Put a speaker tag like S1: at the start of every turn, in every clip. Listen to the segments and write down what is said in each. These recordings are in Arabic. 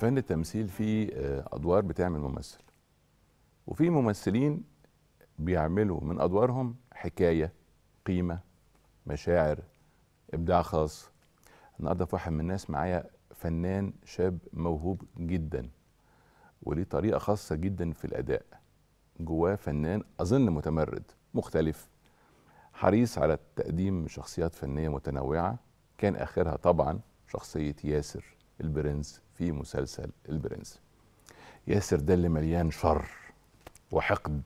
S1: فن التمثيل فيه آه، ادوار بتعمل ممثل وفي ممثلين بيعملوا من ادوارهم حكايه قيمه مشاعر ابداع خاص النهارده في واحد من الناس معايا فنان شاب موهوب جدا وليه طريقه خاصه جدا في الاداء جواه فنان اظن متمرد مختلف حريص على تقديم شخصيات فنيه متنوعه كان اخرها طبعا شخصيه ياسر البرنس في مسلسل البرنس ياسر ده اللي مليان شر وحقد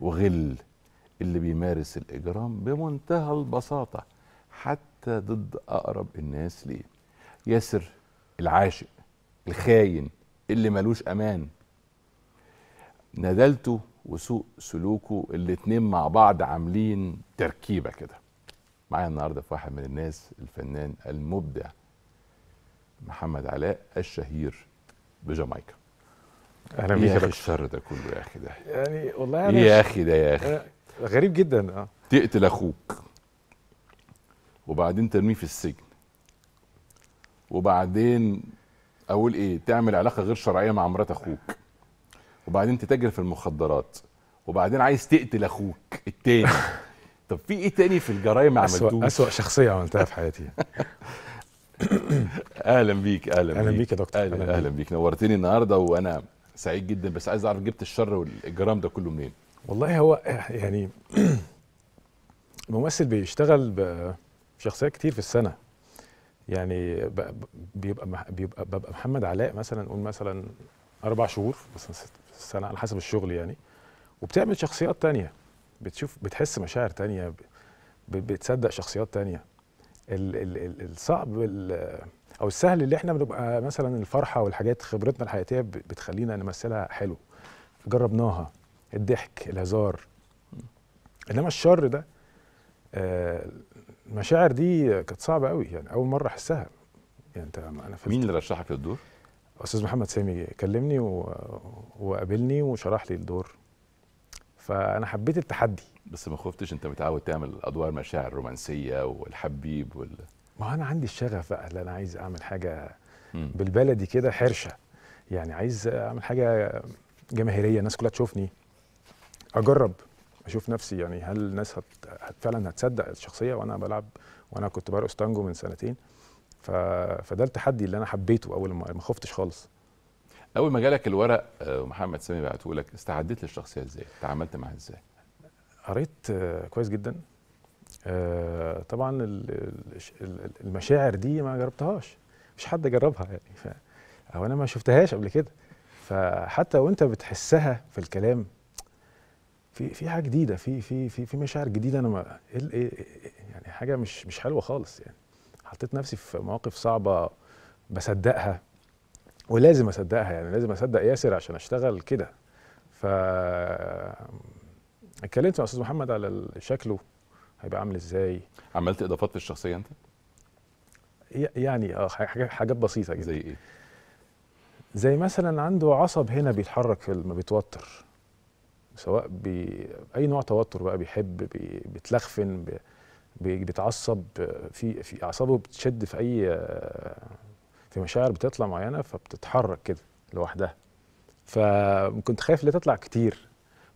S1: وغل اللي بيمارس الإجرام بمنتهى البساطة حتى ضد أقرب الناس ليه ياسر العاشق الخاين اللي ملوش أمان ندلته وسوء سلوكه الاتنين مع بعض عاملين تركيبة كده معايا النهاردة في واحد من الناس الفنان المبدع محمد علاء الشهير بجامايكا اهلا إيه بيك يا اخي الشر ده كله يا اخي ده
S2: يعني والله انا ايه يا اخي ده يا اخي غريب جدا اه
S1: تقتل اخوك وبعدين ترميه في السجن وبعدين اقول ايه تعمل علاقه غير شرعيه مع مرات اخوك وبعدين تتاجر في المخدرات وبعدين عايز تقتل اخوك التاني طب في ايه تاني في الجرايم عملتوه؟ عملتوش اسوء شخصيه عملتها في حياتي اهلا بيك اهلا بيك اهلا بيك يا دكتور اهلا, أهلا, بيك نورتني النهارده وانا سعيد جدا بس عايز اعرف جبت الشر والاجرام
S2: ده كله منين؟ والله هو يعني الممثل بيشتغل بشخصيات كتير في السنه يعني بيبقى بيبقى ببقى محمد علاء مثلا نقول مثلا اربع شهور مثلا في السنه على حسب الشغل يعني وبتعمل شخصيات تانية بتشوف بتحس مشاعر تانية بتصدق شخصيات تانية الصعب او السهل اللي احنا بنبقى مثلا الفرحه والحاجات خبرتنا الحياتيه بتخلينا نمثلها حلو جربناها الضحك الهزار انما الشر ده آه، المشاعر دي كانت صعبه قوي يعني اول مره احسها يعني انت انا مين اللي رشحك للدور؟ استاذ محمد سامي كلمني و... وقابلني وشرح لي الدور فانا حبيت التحدي بس ما خفتش انت متعود تعمل ادوار مشاعر
S1: رومانسيه والحبيب وال
S2: ما انا عندي الشغف بقى اللي انا عايز اعمل حاجه مم. بالبلدي كده حرشه يعني عايز اعمل حاجه جماهيريه الناس كلها تشوفني اجرب اشوف نفسي يعني هل الناس هت... هت فعلا هتصدق الشخصيه وانا بلعب وانا كنت برقص تانجو من سنتين ف... فده التحدي اللي انا حبيته اول ما خفتش خالص
S1: اول ما جالك الورق ومحمد آه، سامي بعته لك استعدت
S2: للشخصيه ازاي؟ تعاملت معاها ازاي؟ قريت آه، كويس جدا آه، طبعا المشاعر دي ما جربتهاش مش حد جربها يعني ف... او انا ما شفتهاش قبل كده فحتى وانت بتحسها في الكلام في في حاجه جديده في في في في مشاعر جديده انا ما إيه إيه، إيه، يعني حاجه مش مش حلوه خالص يعني حطيت نفسي في مواقف صعبه بصدقها ولازم اصدقها يعني لازم اصدق ياسر عشان اشتغل كده ف اتكلمت مع استاذ محمد على شكله هيبقى عامل ازاي عملت اضافات في الشخصيه انت يعني اه حاجات بسيطه جدا زي ايه زي مثلا عنده عصب هنا بيتحرك في لما بيتوتر سواء بي... اي نوع توتر بقى بيحب بي... بيتلخفن بي... بيتعصب في في اعصابه بتشد في اي في مشاعر بتطلع معينه فبتتحرك كده لوحدها فكنت خايف اللي تطلع كتير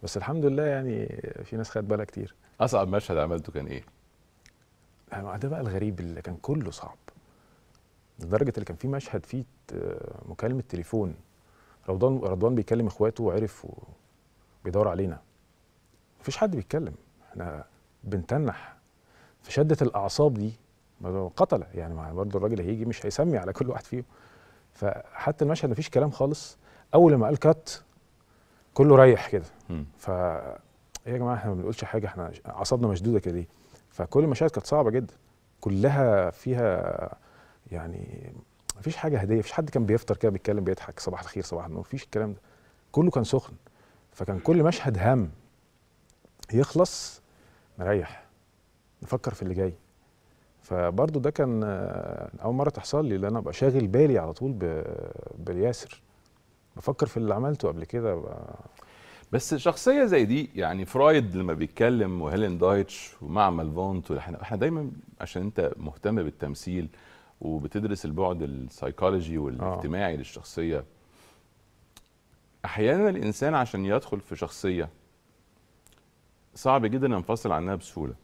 S2: بس الحمد لله يعني في ناس خدت بالها كتير
S1: اصعب مشهد عملته كان ايه
S2: آه، ده بقى الغريب اللي كان كله صعب لدرجه اللي كان في مشهد فيه مكالمه تليفون رضوان رضوان بيكلم اخواته وعرف وبيدور علينا مفيش حد بيتكلم احنا بنتنح فشده الاعصاب دي قتله يعني برضه الراجل هيجي مش هيسمي على كل واحد فيهم فحتى المشهد مفيش كلام خالص اول ما قال كات كله ريح كده ف ايه يا جماعه احنا ما بنقولش حاجه احنا عصبنا مشدوده كده ليه فكل المشاهد كانت صعبه جدا كلها فيها يعني مفيش حاجه هديه مفيش حد كان بيفطر كده بيتكلم بيضحك صباح الخير صباح النور مفيش الكلام ده كله كان سخن فكان كل مشهد هم يخلص نريح نفكر في اللي جاي فبرضه ده كان آه، اول مره تحصل لي ان انا ابقى شاغل بالي على طول بالياسر بفكر في اللي عملته قبل كده بس
S1: شخصيه زي دي يعني فرويد لما بيتكلم وهيلين دايتش ومعمل فونت احنا دايما عشان انت مهتم بالتمثيل وبتدرس البعد السايكولوجي والاجتماعي آه. للشخصيه احيانا الانسان عشان يدخل في شخصيه صعب جدا ينفصل عنها بسهوله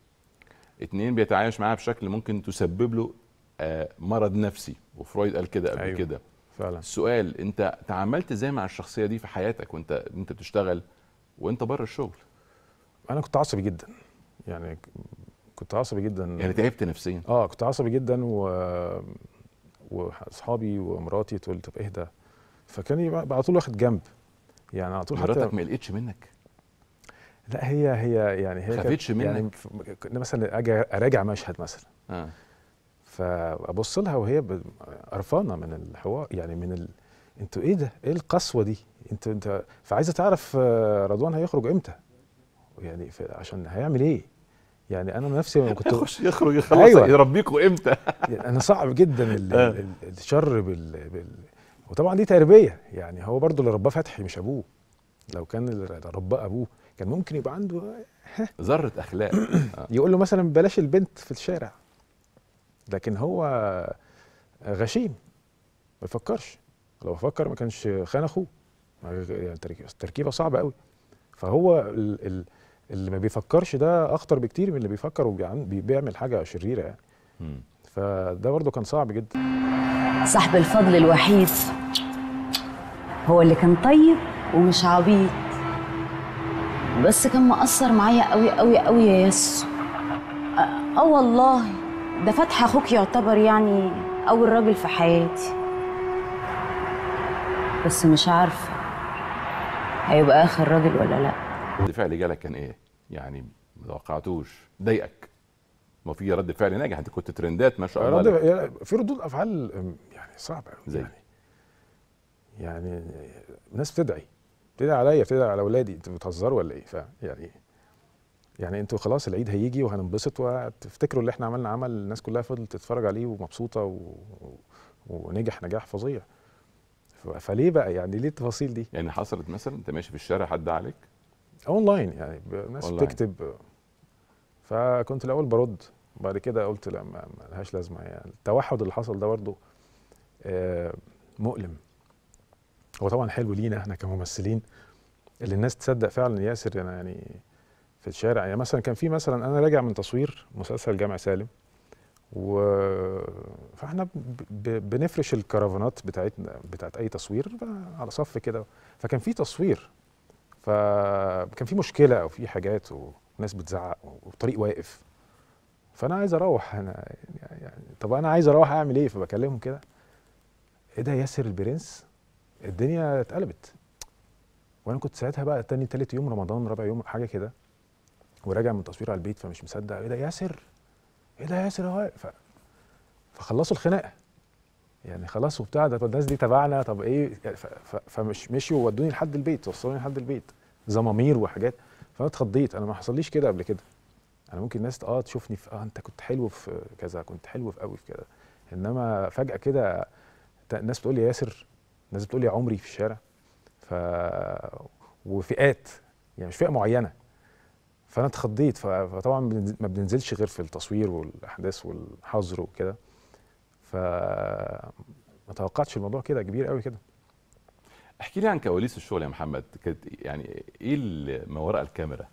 S1: اتنين بيتعايش معاها بشكل ممكن تسبب له آه، مرض نفسي وفرويد قال كده قبل أيوة. كده فعلا السؤال انت تعاملت ازاي مع الشخصيه دي في حياتك وانت انت بتشتغل وانت بره الشغل انا كنت عصبي جدا
S2: يعني كنت عصبي جدا يعني تعبت نفسيا اه كنت عصبي جدا و واصحابي ومراتي تقول طب اهدى فكان يبقى على طول واخد جنب يعني على طول حتى مراتك ما قلقتش منك لا هي هي يعني هي خفتش منك يعني مثلا اجي اراجع مشهد مثلا آه. فابص لها وهي قرفانه من الحوار يعني من ال... انتوا ايه ده؟ ايه القسوه دي؟ انتوا انت فعايزه تعرف آه، رضوان هيخرج امتى؟ يعني عشان هيعمل ايه؟ يعني انا نفسي ما كنت يخش يخرج يخلص أيوة. يربيكم امتى؟ يعني انا صعب جدا آه. ال... الشر بال... بال... وطبعا دي تربيه يعني هو برضو اللي رباه فتحي مش ابوه لو كان اللي رباه ابوه كان ممكن يبقى عنده ذره اخلاق يقول له مثلا بلاش البنت في الشارع لكن هو غشيم ما يفكرش لو فكر ما كانش خان اخوه يعني تركيبه صعبه قوي فهو ال ال اللي ما بيفكرش ده اخطر بكتير من اللي بيفكر وبيعمل حاجه شريره يعني فده برضه كان صعب جدا
S3: صاحب الفضل الوحيد هو اللي كان طيب ومش عبيط
S4: بس كان مقصر معايا قوي قوي قوي يا ياسو اه والله ده فتحي اخوك يعتبر يعني اول راجل في حياتي
S5: بس مش عارفه هيبقى اخر راجل ولا لا
S1: رد فعل جالك كان ايه يعني ما توقعتوش ضايقك ما في
S2: رد فعل ناجح انت كنت ترندات ما شاء الله رد يعني في ردود افعال يعني صعبه زي يعني إيه؟ يعني ناس بتدعي ابتدي عليا ابتدي على اولادي انتوا بتهزروا ولا ايه فيعني يعني انتوا خلاص العيد هيجي وهننبسط وتفتكروا اللي احنا عملنا عمل الناس كلها فضلت تتفرج عليه ومبسوطه و... ونجح نجاح فظيع فليه بقى يعني ليه التفاصيل دي يعني حصلت مثلا انت ماشي في الشارع حد عليك اونلاين يعني ناس أونلاين. بتكتب فكنت الاول برد بعد كده قلت لا لهاش لازمه يعني التوحد اللي حصل ده برضه آه، مؤلم هو طبعا حلو لينا احنا كممثلين اللي الناس تصدق فعلا ياسر انا يعني في الشارع يعني مثلا كان في مثلا انا راجع من تصوير مسلسل جامع سالم و فاحنا ب... ب... بنفرش الكرفانات بتاعتنا بتاعت اي تصوير على صف كده فكان في تصوير فكان في مشكله او في حاجات وناس بتزعق والطريق واقف فانا عايز اروح انا يعني،, يعني طب انا عايز اروح اعمل ايه فبكلمهم كده ايه ده ياسر البرنس الدنيا اتقلبت وانا كنت ساعتها بقى تاني تالت يوم رمضان رابع يوم حاجه كده وراجع من تصوير على البيت فمش مصدق ايه ده ياسر ايه ده ياسر اهو ف... فخلصوا الخناقه يعني خلاص وبتاع ده الناس دي تبعنا طب ايه ف... ف... فمش مشيوا وودوني لحد البيت وصلوني لحد البيت زمامير وحاجات فانا اتخضيت انا ما حصليش كده قبل كده انا ممكن الناس اه تشوفني في اه انت كنت حلو في كذا كنت حلو في قوي في كذا انما فجاه كده الناس بتقول لي ياسر الناس بتقول لي عمري في الشارع ف وفئات يعني مش فئه معينه فانا اتخضيت فطبعا ما بننزلش غير في التصوير والاحداث والحظر وكده ف ما توقعتش الموضوع كده كبير قوي كده احكي لي عن كواليس الشغل يا محمد كانت يعني ايه
S1: ما وراء الكاميرا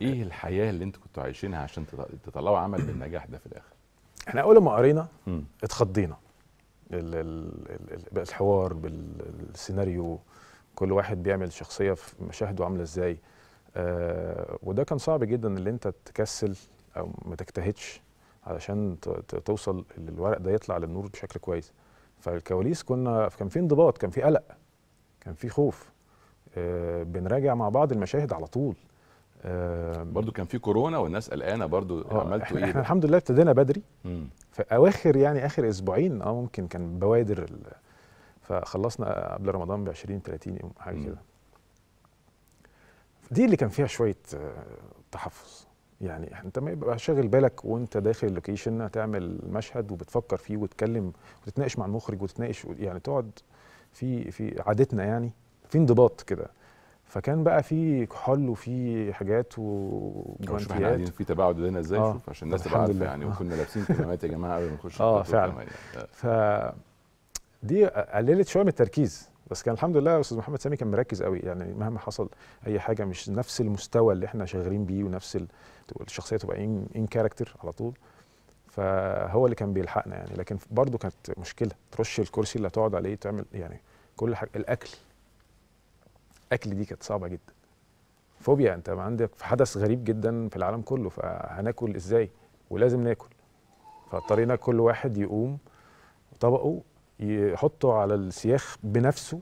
S1: ايه آه. الحياه اللي انتوا كنتوا عايشينها عشان تطلعوا عمل بالنجاح
S2: ده في الاخر احنا اول ما قرينا اتخضينا الحوار بالسيناريو كل واحد بيعمل شخصيه في مشاهده عامله ازاي آه وده كان صعب جدا ان انت تكسل او ما تجتهدش علشان توصل الورق ده يطلع للنور بشكل كويس فالكواليس كنا كان في انضباط كان في قلق كان في خوف آه بنراجع مع بعض المشاهد على طول آه برضو كان في كورونا
S1: والناس قلقانه برضو آه عملتوا
S2: ايه احنا الحمد لله ابتدينا بدري مم. في اواخر يعني اخر اسبوعين اه ممكن كان بوادر فخلصنا قبل رمضان ب 20 30 يوم حاجه كده دي اللي كان فيها شويه آه، تحفظ يعني انت ما يبقى شاغل بالك وانت داخل اللوكيشن هتعمل مشهد وبتفكر فيه وتتكلم وتتناقش مع المخرج وتتناقش يعني تقعد في في عادتنا يعني في انضباط كده فكان بقى في كحول وفي حاجات وجوانتيات احنا قاعدين في تباعد ايدينا ازاي آه. شوف عشان الناس تبقى عارفه يعني آه. وكنا لابسين كمامات يا جماعه قبل ما نخش اه فعلا آه. ف دي قللت شويه من التركيز بس كان الحمد لله استاذ محمد سامي كان مركز قوي يعني مهما حصل اي حاجه مش نفس المستوى اللي احنا شغالين بيه ونفس الشخصيه تبقى ان ان كاركتر على طول فهو اللي كان بيلحقنا يعني لكن برضه كانت مشكله ترش الكرسي اللي هتقعد عليه تعمل يعني كل حاجه الاكل الاكل دي كانت صعبه جدا فوبيا انت عندك حدث غريب جدا في العالم كله فهناكل ازاي ولازم ناكل فاضطرينا كل واحد يقوم طبقه يحطه على السياخ بنفسه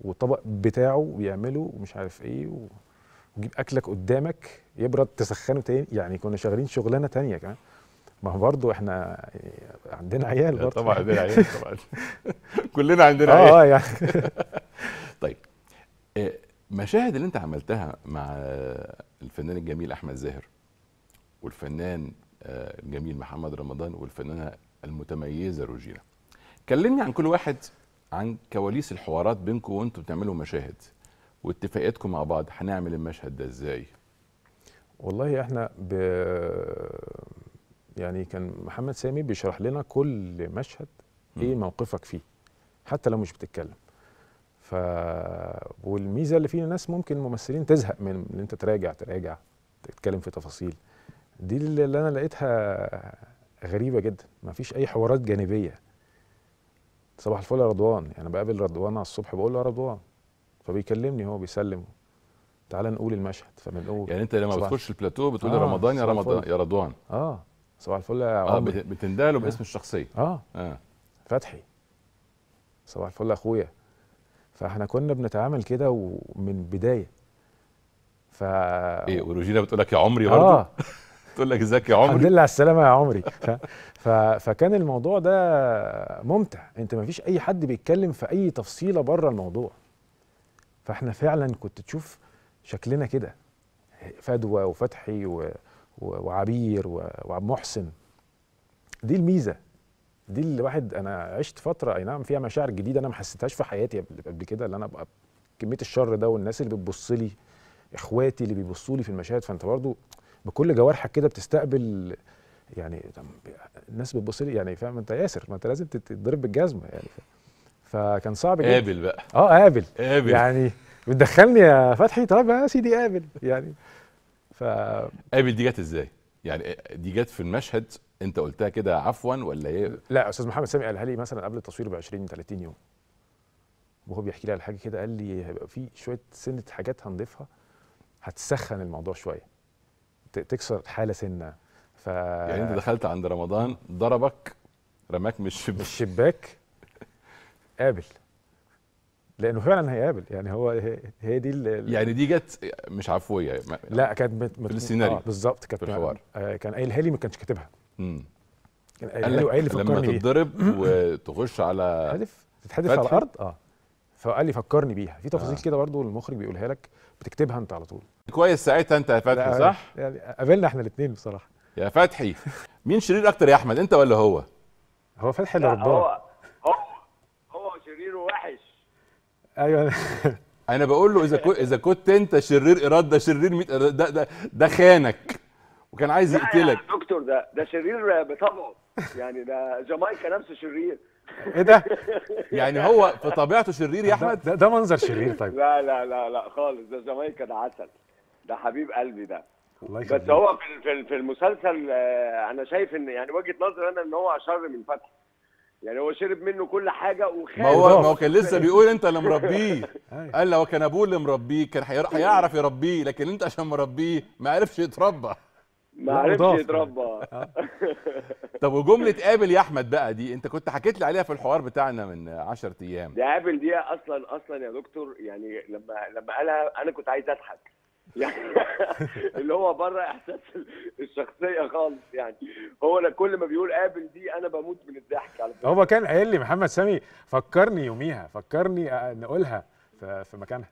S2: والطبق بتاعه ويعمله ومش عارف ايه ويجيب اكلك قدامك يبرد تسخنه تاني يعني كنا شغالين شغلانه تانية كمان ما هو برضه احنا عندنا عيال برضه طبعا عندنا عيال طبعا كلنا عندنا آه, آه، عيال اه يعني طيب
S1: مشاهد اللي انت عملتها مع الفنان الجميل احمد زاهر والفنان آه، الجميل محمد رمضان والفنانه المتميزه روجينا كلمني عن كل واحد عن كواليس الحوارات بينكم وانتم بتعملوا مشاهد واتفاقاتكم مع بعض هنعمل المشهد
S2: ده ازاي والله احنا ب... يعني كان محمد سامي بيشرح لنا كل مشهد ايه موقفك فيه حتى لو مش بتتكلم ف والميزه اللي فيه الناس ممكن ممثلين تزهق من ان انت تراجع تراجع تتكلم في تفاصيل دي اللي انا لقيتها غريبه جدا ما فيش اي حوارات جانبيه صباح الفل يا رضوان يعني بقابل رضوان على الصبح بقول له يا رضوان فبيكلمني هو بيسلم تعال نقول المشهد فبنقول يعني انت لما بتخش البلاتو بتقول آه رمضان يا رمضان يا رضوان اه صباح الفل يا عمر آه بتنداله آه. باسم الشخصيه اه, آه. فتحي صباح الفل يا اخويا فاحنا كنا بنتعامل كده ومن بدايه ف ايه
S1: وروجينا بتقول لك يا عمري برضه آه. تقول لك ازيك يا عمري الحمد لله
S2: على السلامه يا عمري ف... فكان الموضوع ده ممتع انت ما فيش اي حد بيتكلم في اي تفصيله بره الموضوع فاحنا فعلا كنت تشوف شكلنا كده فدوى وفتحي و... و... وعبير و... وعبد محسن دي الميزه دي اللي الواحد انا عشت فتره اي نعم فيها مشاعر جديده انا ما حسيتهاش في حياتي قبل كده اللي انا ابقى كميه الشر ده والناس اللي بتبص لي اخواتي اللي بيبصوا لي في المشاهد فانت برضو بكل جوارحك كده بتستقبل يعني الناس بتبص لي يعني فاهم انت ياسر ما انت لازم تتضرب بالجزمه يعني فكان صعب جدا قابل بقى اه قابل قابل يعني بتدخلني يا فتحي طب يا سيدي قابل يعني ف
S1: قابل دي جت ازاي؟ يعني دي جت في المشهد
S2: انت قلتها كده عفوا ولا ايه؟ لا استاذ محمد سامي قالها لي مثلا قبل التصوير ب 20 30 يوم وهو بيحكي لي على حاجه كده قال لي هيبقى في شويه سنه حاجات هنضيفها هتسخن الموضوع شويه تكسر الحاله سنه ف يعني انت دخلت عند رمضان ضربك رماك من الشباك الشباك قابل لانه فعلا هيقابل يعني هو هي دي يعني
S1: دي جت مش عفويه لا
S2: كانت في السيناريو آه بالظبط كانت في الحوار آه كان قايلها لي ما كانش كاتبها امم قال إيه لي فكرني لما تتضرب وتخش على هدف تتحدف على الارض اه فقال لي فكرني بيها في تفاصيل آه. كده برضو المخرج بيقولها لك بتكتبها انت على طول
S1: كويس ساعتها انت يا فتحي صح
S2: يعني قابلنا احنا الاثنين بصراحه
S1: يا فتحي مين شرير اكتر يا احمد انت ولا هو هو فتحي اللي رباه هو
S5: هو هو شرير وحش
S1: ايوه انا بقول له اذا كنت اذا كنت انت شرير اراده شرير ده ده ده خانك وكان عايز يقتلك
S5: يا دكتور ده ده شرير بطبعه يعني ده جامايكا نفسه شرير ايه ده؟ يعني هو في طبيعته شرير يا احمد؟ ده, ده منظر شرير طيب لا لا لا لا خالص ده جامايكا ده عسل ده حبيب قلبي ده
S2: الله يخليك بس هو
S5: في في المسلسل آه، انا شايف ان يعني وجهه نظري انا ان هو اشر من فتحي يعني هو شرب منه كل حاجه وخاف ما هو ما هو كان
S1: لسه بيقول انت اللي مربيه أيوه. قال لو كان ابوه اللي مربيه كان هيعرف يربيه لكن انت عشان مربيه ما عرفش يتربى
S6: ما عرفش يتربى آه. طب
S1: وجمله قابل يا احمد بقى دي انت كنت حكيت لي عليها في الحوار بتاعنا من 10 ايام دي
S5: قابل دي اصلا اصلا يا دكتور يعني لما لما قالها انا كنت عايز اضحك يعني اللي هو بره احساس الشخصيه خالص يعني هو انا كل ما بيقول قابل دي انا بموت من الضحك على فكره
S2: هو كان قايل لي محمد سامي فكرني يوميها فكرني آه، نقولها
S5: في مكانها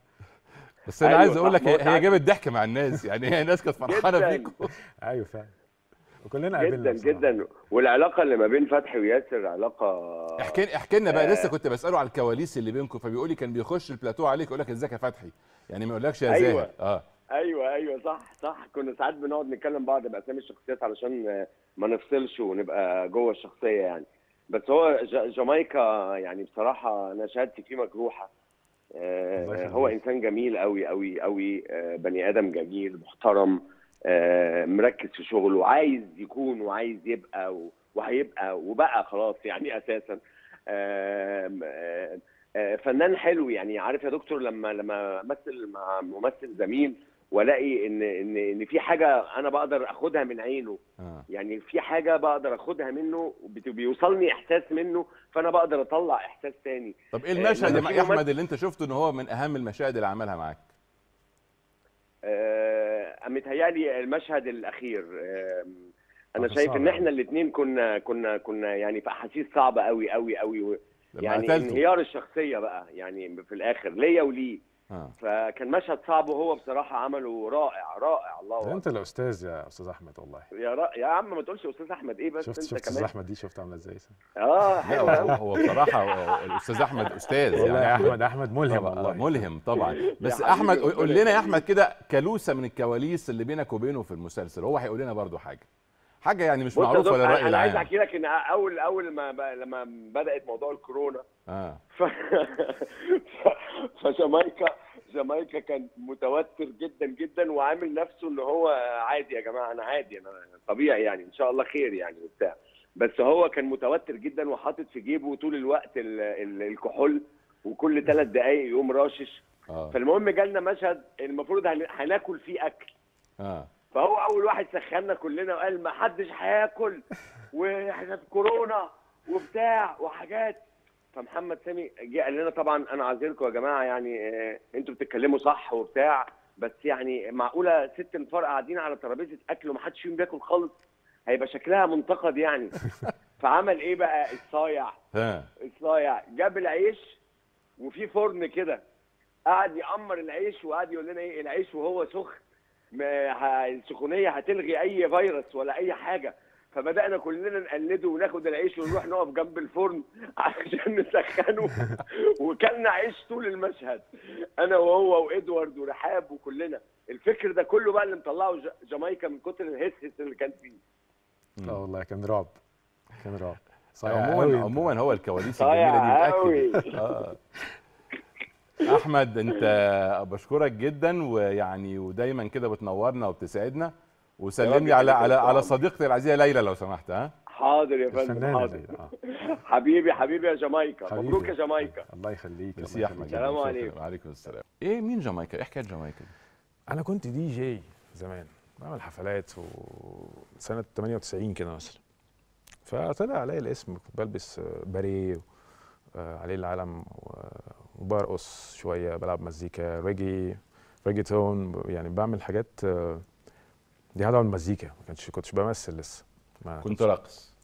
S2: بس انا أيوة عايز اقول لك هي جابت ضحك مع الناس يعني هي الناس كانت
S5: فرحانه بيكم ايوه فعلا وكلنا قابلنا جدا جدا والعلاقه اللي ما بين فتحي وياسر علاقه احكي احكي لنا بقى آه لسه
S1: كنت بساله على الكواليس اللي بينكم فبيقول لي كان بيخش البلاتو عليك يقول لك ازيك يا فتحي يعني ما يقولكش يا أيوة.
S5: اه ايوه ايوه صح صح كنا ساعات بنقعد نتكلم بعض باسامي الشخصيات علشان ما نفصلش ونبقى جوه الشخصيه يعني بس هو جامايكا يعني بصراحه انا شهادتي فيه مجروحه آه، آه، هو انسان جميل قوي قوي قوي آه، بني ادم جميل محترم مركز في شغله عايز يكون وعايز يبقى وهيبقى وبقى خلاص يعني اساسا فنان حلو يعني عارف يا دكتور لما لما امثل مع ممثل زميل والاقي ان ان ان في حاجه انا بقدر اخدها من عينه آه. يعني في حاجه بقدر اخدها منه بيوصلني احساس منه فانا بقدر اطلع احساس ثاني طب ايه آه، المشهد يا احمد اللي
S1: انت شفته ان هو من اهم المشاهد اللي عملها معاك
S5: آه متهيألي المشهد الاخير آه انا شايف ان احنا الاثنين كنا كنا كنا يعني في احاسيس صعبه قوي قوي قوي يعني انهيار الشخصيه بقى يعني في الاخر ليا وليه آه. فكان مشهد صعب وهو بصراحه عمله رائع رائع الله أكبر
S2: انت الاستاذ يا استاذ احمد والله
S5: يا را... يا عم ما تقولش استاذ احمد ايه بس شفت انت شفت كمان استاذ
S2: احمد دي شفت عامله ازاي
S5: اه هو, هو
S2: بصراحه الاستاذ احمد استاذ يعني. والله يعني احمد
S1: احمد ملهم والله ملهم طبعا بس احمد قول لنا يا احمد كده كلوسه من الكواليس اللي بينك وبينه في المسلسل هو هيقول لنا برده حاجه حاجه يعني مش معروفه للراي العام انا عايز احكي
S5: لك ان اول اول ما بقى لما بدات موضوع الكورونا اه ف... فجامايكا جامايكا كان متوتر جدا جدا وعامل نفسه ان هو عادي يا جماعه انا عادي انا طبيعي يعني ان شاء الله خير يعني وبتاع بس هو كان متوتر جدا وحاطط في جيبه طول الوقت الكحول وكل ثلاث دقائق يقوم راشش آه. فالمهم جالنا مشهد المفروض هناكل فيه اكل آه. فهو اول واحد سخنا كلنا وقال ما حدش هياكل واحنا في كورونا وبتاع وحاجات فمحمد سامي جه قال لنا طبعا انا عاذركم يا جماعه يعني آه، انتوا بتتكلموا صح وبتاع بس يعني معقوله ست نفار قاعدين على ترابيزه اكل ومحدش فيهم بياكل خالص هيبقى شكلها منتقد يعني فعمل ايه بقى الصايع الصايع جاب العيش وفي فرن كده قعد يأمر العيش وقعد يقول لنا ايه العيش وهو سخن السخونيه هتلغي اي فيروس ولا اي حاجه فبدانا كلنا نقلده وناخد العيش ونروح نقف جنب الفرن عشان نسخنه وكلنا عيش طول المشهد انا وهو وادوارد ورحاب وكلنا الفكر ده كله بقى اللي مطلعه جامايكا من كتر الهسهس اللي كان فيه
S2: اه والله كان رعب
S1: كان رعب صحيح آه، عموما عموما هو الكواليس الجميله دي بتاكد آه. احمد انت بشكرك جدا ويعني ودايما كده بتنورنا وبتسعدنا وسلم لي على على على صديقتي العزيزه ليلى لو سمحت ها
S5: حاضر يا فندم حاضر آه. حبيبي حبيبي يا جامايكا مبروك يا جامايكا الله
S1: يخليك ميرسي يا احمد السلام عليكم وعليكم السلام
S2: ايه مين جامايكا ايه حكايه جامايكا انا كنت دي جي زمان بعمل حفلات وسنه 98 كده مثلا فطلع عليا الاسم كنت بلبس آه، باريه آه، عليه العلم وبرقص شويه بلعب مزيكا ريجي ريجي تون يعني بعمل حاجات دي قاعده على المزيكا ما كنتش كنتش بمثل لسه ما كنت راقص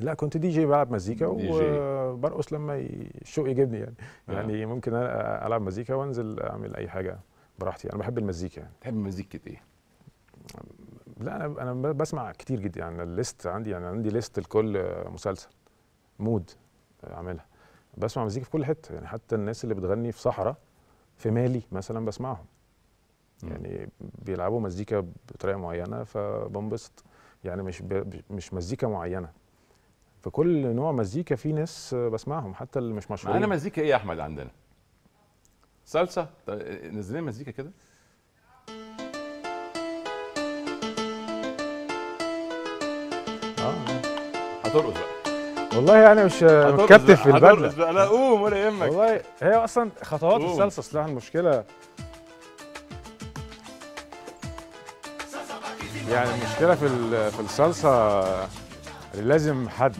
S2: لا كنت دي جي بلعب مزيكا وبرقص لما الشوق يجيبني يعني آه. يعني ممكن العب مزيكا وانزل اعمل اي حاجه براحتي انا بحب المزيكا يعني بتحب المزيكا ايه؟ لا انا انا بسمع كتير جدا يعني الليست عندي يعني عندي ليست لكل مسلسل مود اعملها بسمع مزيكا في كل حته يعني حتى الناس اللي بتغني في صحراء في مالي مثلا بسمعهم يعني بيلعبوا مزيكا بطريقه معينه فبنبسط يعني مش مش مزيكا معينه فكل نوع مزيكا في ناس بسمعهم حتى اللي مش مشهورين معانا
S1: مزيكا ايه يا احمد عندنا صلصه طيب، نزلنا مزيكا كده اه
S2: هترقص بقى والله يعني مش متكتف في البدله لا قوم ولا يهمك والله هي اصلا خطوات الصلصه اصلها المشكله يعني المشكله في في الصلصه لازم حد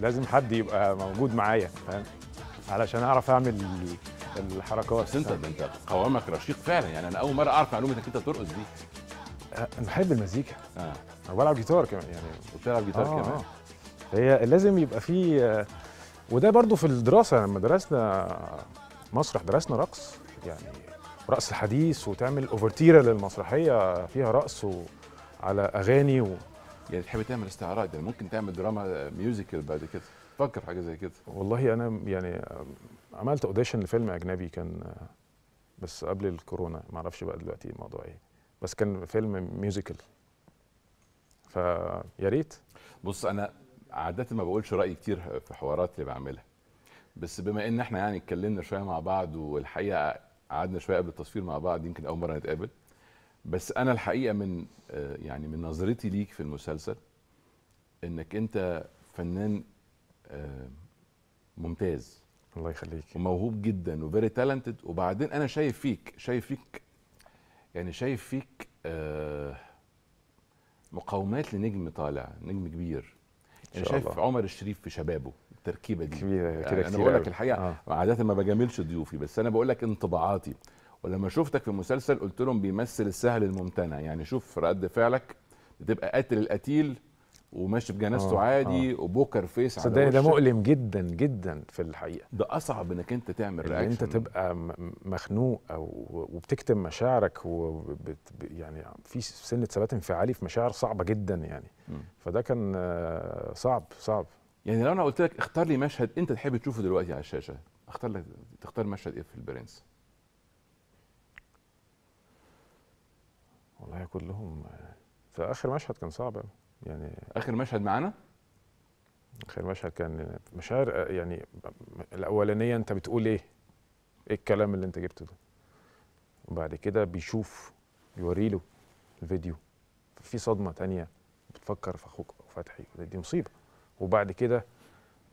S2: لازم حد يبقى موجود معايا فاهم علشان اعرف اعمل الحركات بس انت ده انت قوامك رشيق فعلا يعني انا اول مره اعرف معلومه انك انت بترقص دي أه، انا بحب المزيكا اه انا بلعب جيتار كمان يعني وبتلعب جيتار آه كمان آه. هي لازم يبقى في آه، وده برضو في الدراسه يعني لما درسنا مسرح درسنا رقص يعني رقص حديث وتعمل اوفرتيره للمسرحيه فيها رقص و... على اغاني و... يعني تحب تعمل استعراض يعني ممكن تعمل دراما ميوزيكال بعد كده فكر حاجه زي كده والله انا يعني عملت اوديشن لفيلم اجنبي كان بس قبل الكورونا ما اعرفش بقى دلوقتي الموضوع ايه بس كان فيلم ميوزيكال فيا ريت بص انا
S1: عاده ما بقولش رايي كتير في حوارات اللي بعملها بس بما ان احنا يعني اتكلمنا شويه مع بعض والحقيقه قعدنا شويه قبل التصوير مع بعض يمكن اول مره نتقابل بس انا الحقيقه من آه، يعني من نظرتي ليك في المسلسل انك انت فنان آه، ممتاز الله يخليك وموهوب جدا وفيري تالنتد وبعدين انا شايف فيك شايف فيك يعني شايف فيك آه، مقاومات لنجم طالع نجم كبير انا يعني شايف الله. عمر الشريف في شبابه التركيبه دي كبيره كده يعني انا بقول لك الحقيقه آه. عاده ما بجاملش ضيوفي بس انا بقول لك انطباعاتي ولما شفتك في مسلسل قلت لهم بيمثل السهل الممتنع يعني شوف رد فعلك بتبقى قاتل القتيل وماشي بجنازته آه، عادي آه. وبوكر فيس صدقني ده مؤلم
S2: جدا جدا في الحقيقه ده اصعب انك انت تعمل رياكشن انت تبقى مخنوق او وبتكتم مشاعرك وبت يعني في سنه ثبات انفعالي في مشاعر صعبه جدا يعني فده كان آه، صعب صعب يعني لو انا قلت لك اختار لي مشهد انت تحب تشوفه دلوقتي على الشاشه اختار لك
S1: تختار مشهد ايه في البرنس
S2: والله كلهم في اخر مشهد كان صعب يعني اخر مشهد معانا اخر مشهد كان مشاعر يعني الاولانيه انت بتقول ايه ايه الكلام اللي انت جبته ده وبعد كده بيشوف بيوري له الفيديو في صدمه تانية بتفكر في اخوك فتحي دي مصيبه وبعد كده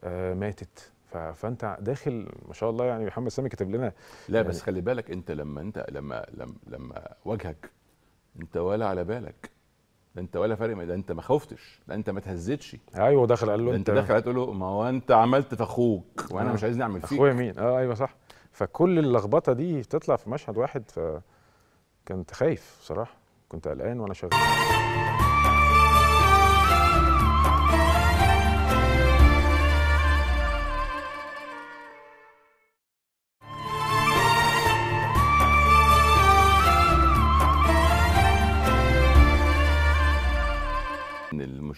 S2: آه ماتت فانت داخل ما شاء الله يعني محمد سامي كتب لنا لا يعني بس خلي بالك انت لما انت لما لما, لما وجهك
S1: انت ولا على بالك انت ولا فارق ده انت ما خفتش ده انت ما تهزتش ايوه دخل قال له انت دخل
S2: قال له ما هو انت عملت في اخوك وانا آه. مش عايزني اعمل فيك اخويا مين اه ايوه صح فكل اللخبطه دي تطلع في مشهد واحد فكنت خايف بصراحه كنت قلقان وانا شغال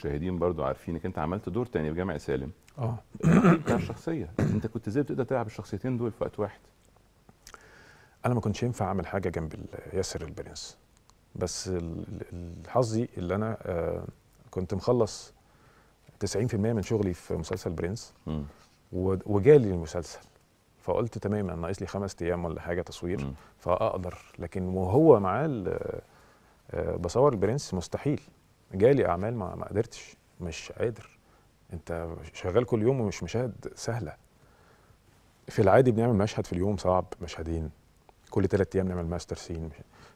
S1: المشاهدين برضو عارفينك انت عملت
S2: دور تاني في جامع سالم
S1: اه بتاع الشخصيه انت كنت ازاي بتقدر تلعب الشخصيتين دول في وقت واحد
S2: انا ما كنتش ينفع اعمل حاجه جنب ياسر البرنس بس حظي اللي انا آه، كنت مخلص 90% من شغلي في مسلسل برنس وجالي المسلسل فقلت تمام انا ناقص لي خمس ايام ولا حاجه تصوير فاقدر لكن وهو معاه آه، بصور البرنس مستحيل جالي اعمال ما, ما قدرتش مش قادر انت شغال كل يوم ومش مشاهد سهله في العادي بنعمل مشهد في اليوم صعب مشهدين كل ثلاث ايام نعمل ماستر سين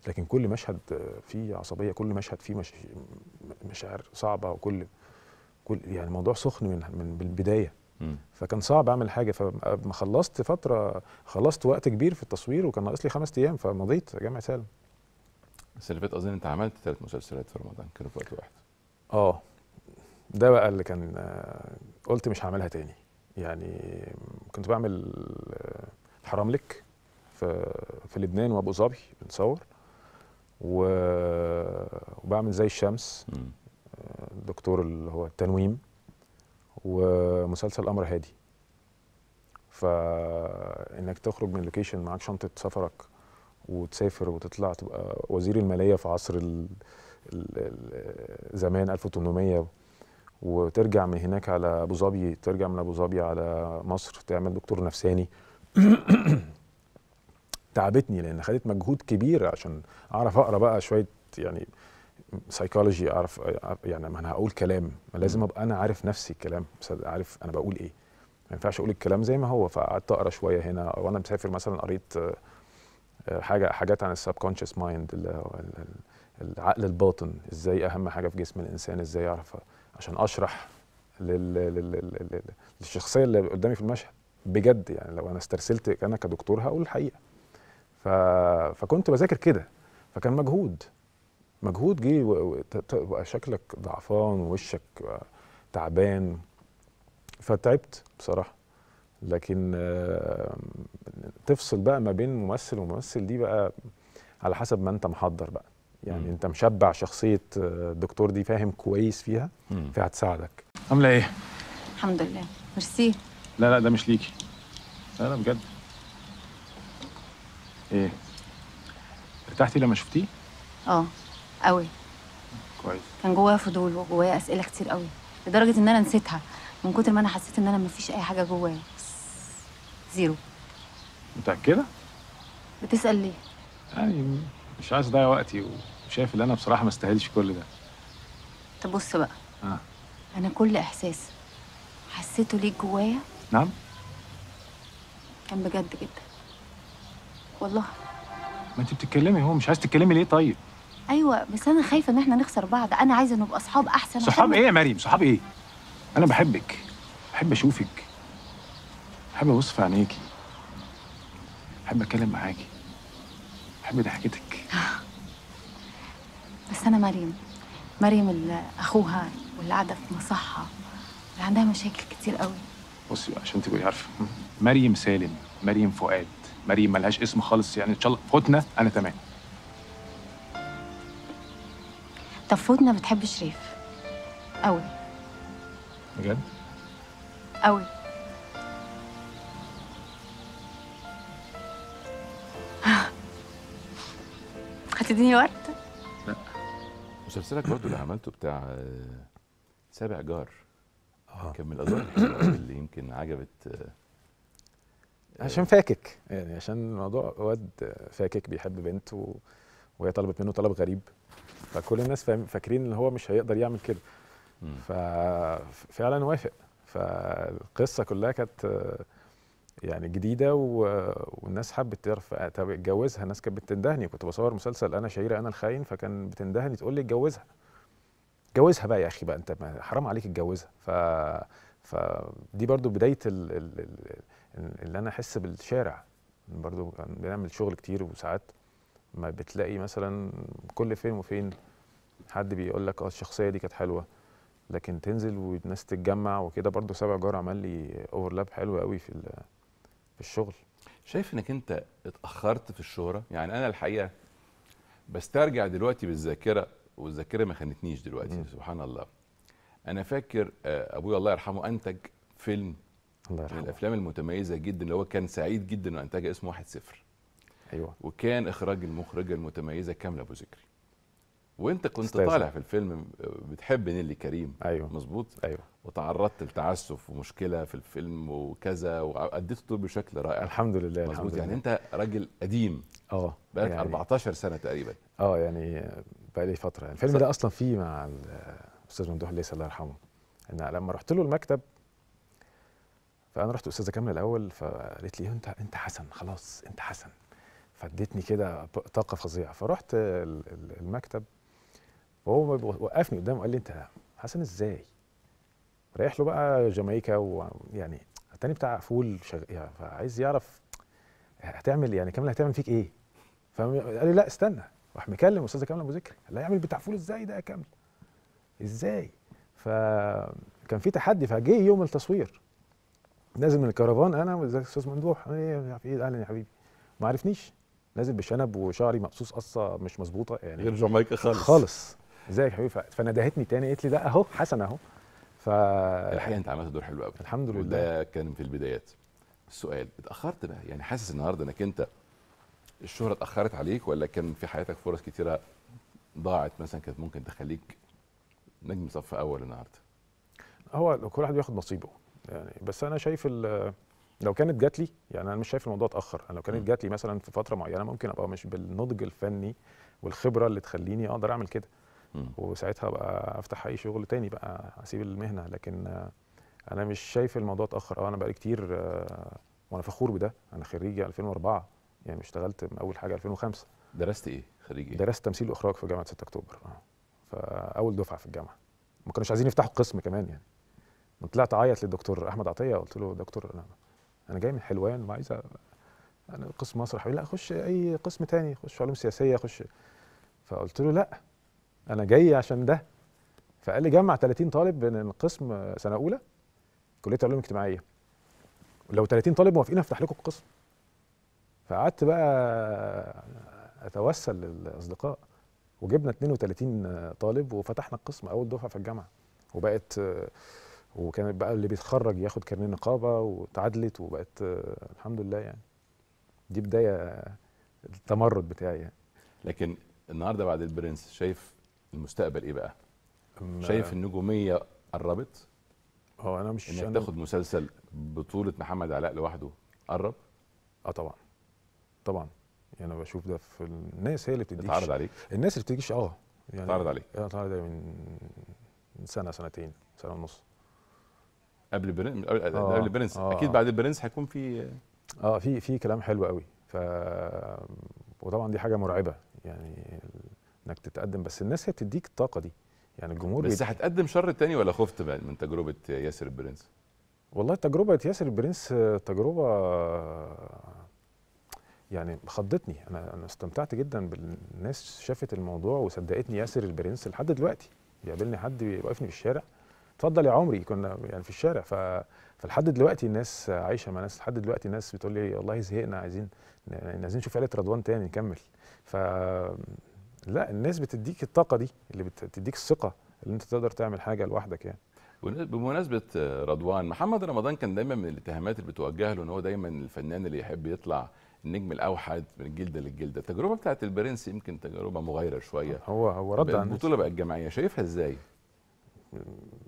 S2: لكن كل مشهد فيه عصبيه كل مشهد فيه مش مشاعر صعبه وكل كل يعني الموضوع سخن من من البدايه فكان صعب اعمل حاجه فما خلصت فتره خلصت وقت كبير في التصوير وكان ناقص لي خمس ايام فمضيت جامعه سالم بس اللي فات اظن انت عملت ثلاث مسلسلات في رمضان كانوا في وقت واحد اه ده بقى اللي كان آه، قلت مش هعملها تاني يعني كنت بعمل آه، حرام لك في في لبنان وابو ظبي بنصور وبعمل زي الشمس الدكتور آه، اللي هو التنويم ومسلسل امر هادي فانك تخرج من اللوكيشن معاك شنطه سفرك وتسافر وتطلع تبقى وزير الماليه في عصر ال ال زمان 1800 وترجع من هناك على ابو ظبي ترجع من ابو ظبي على مصر تعمل دكتور نفساني تعبتني لان خدت مجهود كبير عشان اعرف اقرا بقى شويه يعني سايكولوجي اعرف يعني ما انا هقول كلام لازم ابقى انا عارف نفسي الكلام عارف انا بقول ايه ما ينفعش اقول الكلام زي ما هو فقعدت اقرا شويه هنا وانا مسافر مثلا قريت حاجه حاجات عن السبكونشس مايند العقل الباطن ازاي اهم حاجه في جسم الانسان ازاي اعرف عشان اشرح لل... لل... للشخصيه اللي قدامي في المشهد بجد يعني لو انا استرسلت انا كدكتور هقول الحقيقه ف... فكنت بذاكر كده فكان مجهود مجهود جه وتبقى شكلك ضعفان ووشك تعبان فتعبت بصراحه لكن تفصل بقى ما بين ممثل وممثل دي بقى على حسب ما انت محضر بقى يعني م. انت مشبع شخصيه الدكتور آه، دي فاهم كويس فيها فهتساعدك عامله ايه
S3: الحمد لله ميرسي
S2: لا لا ده مش ليكي لا لا بجد ايه ارتحتي لما شفتيه
S3: اه قوي كويس كان جوايا فضول وجوايا اسئله كتير قوي لدرجه ان انا نسيتها من كتر ما انا حسيت ان انا مفيش اي حاجه جوايا بس زيرو متأكدة؟ بتسأل ليه؟
S2: يعني مش عايز أضيع وقتي وشايف إن أنا بصراحة ما استاهلش كل ده أنت بص بقى آه.
S3: أنا كل إحساس حسيته ليك جوايا نعم كان بجد جدا والله
S2: ما انت بتتكلمي هو مش عايز تتكلمي ليه طيب
S3: ايوه بس انا خايفه ان احنا نخسر بعض انا عايزه نبقى اصحاب احسن صحاب ايه
S2: يا مريم صحاب ايه انا بحبك بحب اشوفك احب ابص في عينيكي احب اتكلم معاكي احب ضحكتك آه.
S4: بس انا مريم مريم اللي اخوها واللي قاعده في مصحه
S5: اللي عندها مشاكل كتير قوي
S2: بصي عشان تبقي عارفه مريم سالم مريم فؤاد مريم ملهاش اسم خالص يعني ان شاء الله فوتنا انا تمام
S3: طب فوتنا بتحب شريف قوي
S2: بجد
S6: قوي
S3: هتديني وقت؟
S5: لا
S1: مسلسلك برضه اللي عملته بتاع آه، سابع جار آه. كان من الادوار اللي يمكن عجبت آه،
S2: عشان فاكك يعني عشان الموضوع واد فاكك بيحب بنت و... وهي طلبت منه طلب غريب فكل الناس فاكرين ان هو مش هيقدر يعمل كده ففعلا وافق فالقصه كلها كانت آه، يعني جديده و... والناس حبت تعرف اتجوزها الناس كانت بتندهني كنت بصور مسلسل انا شهيره انا الخاين فكان بتندهني تقول لي اتجوزها اتجوزها بقى يا اخي بقى انت حرام عليك اتجوزها ف فدي برضو بدايه ال... ال... اللي انا احس بالشارع برضو بنعمل شغل كتير وساعات ما بتلاقي مثلا كل فين وفين حد بيقول لك اه الشخصيه دي كانت حلوه لكن تنزل والناس تتجمع وكده برضو سبع جار عمل لي اوفرلاب حلو قوي في في الشغل شايف انك انت اتاخرت في الشهره
S1: يعني انا الحقيقه بسترجع دلوقتي بالذاكره والذاكره ما خانتنيش دلوقتي م. سبحان الله انا فاكر آه، ابويا الله يرحمه انتج فيلم الله يرحمه. من الافلام المتميزه جدا اللي هو كان سعيد جدا انه انتجها اسمه واحد صفر ايوه وكان اخراج المخرجه المتميزه كامله ابو ذكري وانت كنت استاذ. طالع في الفيلم بتحب نيلي كريم ايوه مظبوط ايوه وتعرضت لتعسف ومشكله في الفيلم وكذا واديت الدور بشكل رائع الحمد لله مظبوط يعني لله. انت
S2: راجل قديم اه بقالك يعني 14 سنه تقريبا اه يعني بقالي فتره يعني الفيلم ده اصلا فيه مع الاستاذ ممدوح ليس الله يرحمه انا لما رحت له المكتب فانا رحت استاذه كامله الاول فقالت لي انت انت حسن خلاص انت حسن فاديتني كده طاقه فظيعه فرحت المكتب وهو وقفني قدامه قال لي انت حسن ازاي؟ رايح له بقى جامايكا ويعني التاني بتاع فول شغ... يعني فعايز يعرف هتعمل يعني كامل هتعمل فيك ايه؟ فقال لي لا استنى راح مكلم استاذ كامل ابو ذكري قال لي يعمل بتاع فول ازاي ده يا كامل؟ ازاي؟ فكان في تحدي فجه يوم التصوير نازل من الكرفان انا استاذ ممدوح انا ايه يا إيه اهلا يا حبيبي ما عرفنيش نازل بشنب وشعري مقصوص قصه مش مظبوطه يعني غير جامايكا خالص خالص ازيك يا حبيبي فندهتني تاني قالت لي لا اهو حسن اهو ف الحقيقه انت عملت دور حلو قوي الحمد لله وده كان في البدايات السؤال اتاخرت بقى يعني حاسس النهارده
S1: انك انت الشهره اتاخرت عليك ولا كان في حياتك فرص كتيره ضاعت مثلا كانت ممكن تخليك نجم صف اول النهارده
S2: هو كل واحد بياخد نصيبه يعني بس انا شايف لو كانت جات لي يعني انا مش شايف الموضوع اتاخر انا لو كانت جات لي مثلا في فتره معينه ممكن ابقى مش بالنضج الفني والخبره اللي تخليني اقدر اعمل كده وساعتها بقى افتح اي شغل تاني بقى اسيب المهنه لكن انا مش شايف الموضوع اتاخر اه انا بقالي كتير آه، وانا فخور بده انا خريجي 2004 يعني اشتغلت من اول حاجه 2005 درست ايه خريج ايه درست تمثيل واخراج في جامعه 6 اكتوبر اه، فاول دفعه في الجامعه ما كانوش عايزين يفتحوا القسم كمان يعني طلعت اعيط للدكتور احمد عطيه قلت له دكتور انا انا جاي من حلوان وعايز انا قسم مسرح لا خش اي قسم تاني خش علوم سياسيه خش فقلت له لا انا جاي عشان ده فقال لي جمع 30 طالب من القسم سنه اولى كليه العلوم الاجتماعيه ولو 30 طالب موافقين افتح لكم القسم فقعدت بقى اتوسل للاصدقاء وجبنا 32 طالب وفتحنا القسم اول دفعه في الجامعه وبقت وكانت بقى اللي بيتخرج ياخد كارنيه نقابه وتعادلت وبقت الحمد لله يعني دي بدايه التمرد بتاعي يعني.
S1: لكن النهارده بعد البرنس شايف المستقبل ايه بقى؟ شايف النجوميه قربت؟ هو
S2: انا مش انك تاخد مسلسل بطوله محمد علاء لوحده قرب؟ اه طبعا طبعا يعني انا بشوف ده في الناس هي اللي بتديك اتعرض عليك الناس اللي بتديكش اه يعني اتعرض عليك اه اتعرض عليك من سنه سنتين سنه ونص قبل برنس قبل, آه قبل برنس آه اكيد آه. بعد البرنس هيكون في اه في في كلام حلو قوي ف وطبعا دي حاجه مرعبه يعني انك تتقدم بس الناس هي بتديك الطاقه دي يعني الجمهور بس
S1: هتقدم شر تاني ولا خفت من تجربه ياسر
S2: البرنس والله تجربه ياسر البرنس تجربه يعني خضتني انا انا استمتعت جدا بالناس شافت الموضوع وصدقتني ياسر البرنس لحد دلوقتي بيقابلني حد بيوقفني في الشارع اتفضل يا عمري كنا يعني في الشارع ف... فلحد دلوقتي الناس عايشه مع ناس لحد دلوقتي الناس بتقول لي والله زهقنا عايزين عايزين نشوف عيله رضوان تاني نكمل ف لا الناس بتديك الطاقه دي اللي بتديك الثقه اللي انت تقدر تعمل حاجه لوحدك يعني
S1: بمناسبه رضوان محمد رمضان كان دايما من الاتهامات اللي بتوجه له ان هو دايما الفنان اللي يحب يطلع النجم الاوحد من الجلده للجلده التجربه بتاعت البرنس يمكن تجربه مغايره شويه هو هو رد عن البطوله بقت جماعيه شايفها ازاي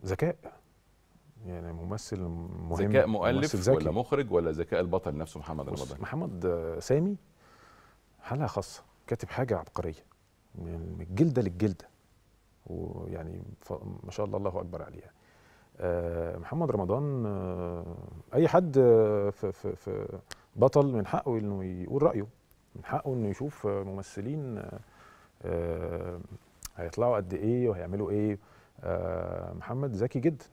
S2: ذكاء يعني ممثل مهم ذكاء مؤلف ممثل زكي. ولا
S1: مخرج ولا ذكاء البطل نفسه محمد رمضان
S2: محمد سامي حالة خاصة كاتب حاجة عبقرية من الجلده للجلده ويعني ما شاء الله الله اكبر عليها آه، محمد رمضان آه، اي حد في, في, في بطل من حقه انه يقول رايه من حقه انه يشوف ممثلين آه، هيطلعوا قد ايه وهيعملوا ايه محمد ذكي جدا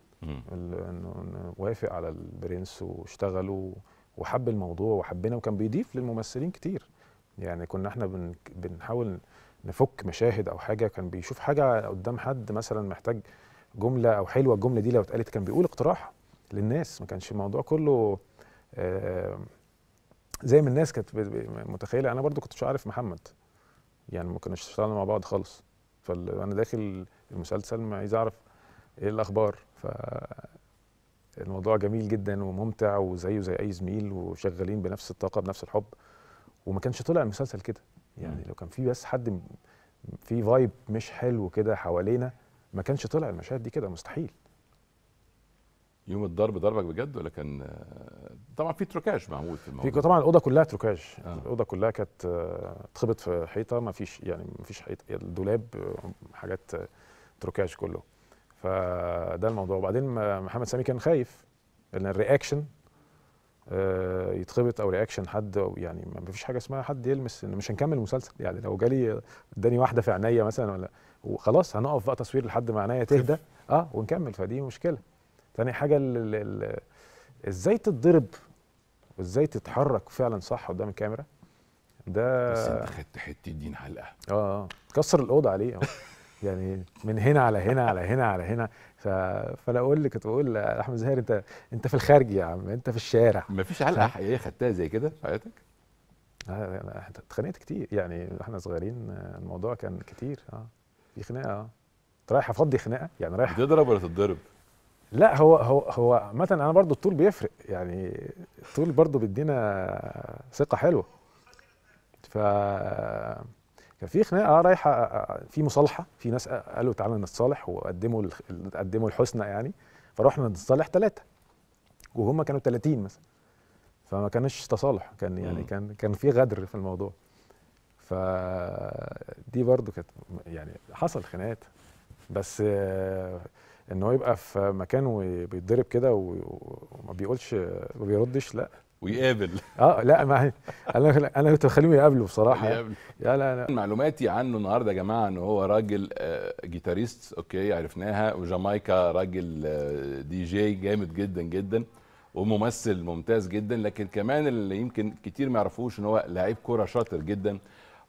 S2: انه وافق على البرنس واشتغلوا وحب الموضوع وحبنا وكان بيضيف للممثلين كتير يعني كنا احنا بنحاول نفك مشاهد او حاجه كان بيشوف حاجه قدام حد مثلا محتاج جمله او حلوه الجمله دي لو اتقالت كان بيقول اقتراح للناس ما كانش الموضوع كله آه، زي ما الناس كانت متخيله انا برضو كنتش عارف محمد يعني ما كناش اشتغلنا مع بعض خالص فانا داخل المسلسل ما عايز اعرف ايه الاخبار ف الموضوع جميل جدا وممتع وزيه زي اي زميل وشغالين بنفس الطاقه بنفس الحب وما كانش طلع المسلسل كده يعني لو كان في بس حد في فايب مش حلو كده حوالينا ما كانش طلع المشاهد دي كده مستحيل
S1: يوم الضرب ضربك بجد ولا كان طبعا في تروكاج معمول في الموضوع
S2: طبعا الاوضه كلها تروكاج آه. الاوضه كلها كانت اتخبط آه، في حيطه ما فيش يعني ما فيش حيطه الدولاب حاجات آه، تروكاج كله فده الموضوع وبعدين محمد سامي كان خايف ان الرياكشن آه، يتخبط او رياكشن حد أو يعني ما فيش حاجه اسمها حد يلمس انه مش هنكمل المسلسل يعني لو جالي اداني واحده في عينيا مثلا ولا وخلاص هنقف بقى تصوير لحد ما عينيا تهدى اه ونكمل فدي مشكله ثاني حاجه الـ الـ ازاي تتضرب وازاي تتحرك فعلا صح قدام الكاميرا ده بس انت خدت حته دين حلقه اه اه كسر الاوضه عليه يعني من هنا على هنا على هنا على هنا ف... فانا اقول كنت بقول لاحمد زهير انت انت في الخارج يا عم انت في الشارع مفيش علقه حقيقيه خدتها زي كده في حياتك؟ انا اتخانقت كتير يعني احنا صغيرين الموضوع كان كتير اه في خناقه اه رايح افضي خناقه يعني رايح تضرب ولا تتضرب؟ لا هو هو هو مثلا انا برضو الطول بيفرق يعني الطول برضو بيدينا ثقه حلوه ف كان في خناقه آه، رايحه آه، آه، في مصالحه في ناس قالوا تعالى نتصالح وقدموا قدموا الحسنى يعني فرحنا نتصالح ثلاثه وهم كانوا 30 مثلا فما كانش تصالح كان يعني مم. كان كان في غدر في الموضوع ف دي برضو كانت يعني حصل خناقات بس ان هو يبقى في مكان وبيتضرب كده وما بيقولش ما بيردش لا ويقابل اه لا ما انا انا كنت بخليهم يقابلوا بصراحه يا
S1: لا لا معلوماتي عنه النهارده يا جماعه ان هو راجل آه، جيتاريست اوكي عرفناها وجامايكا راجل آه، دي جي جامد جدا جدا وممثل ممتاز جدا لكن كمان اللي يمكن كتير ما يعرفوش ان هو لعيب كوره شاطر جدا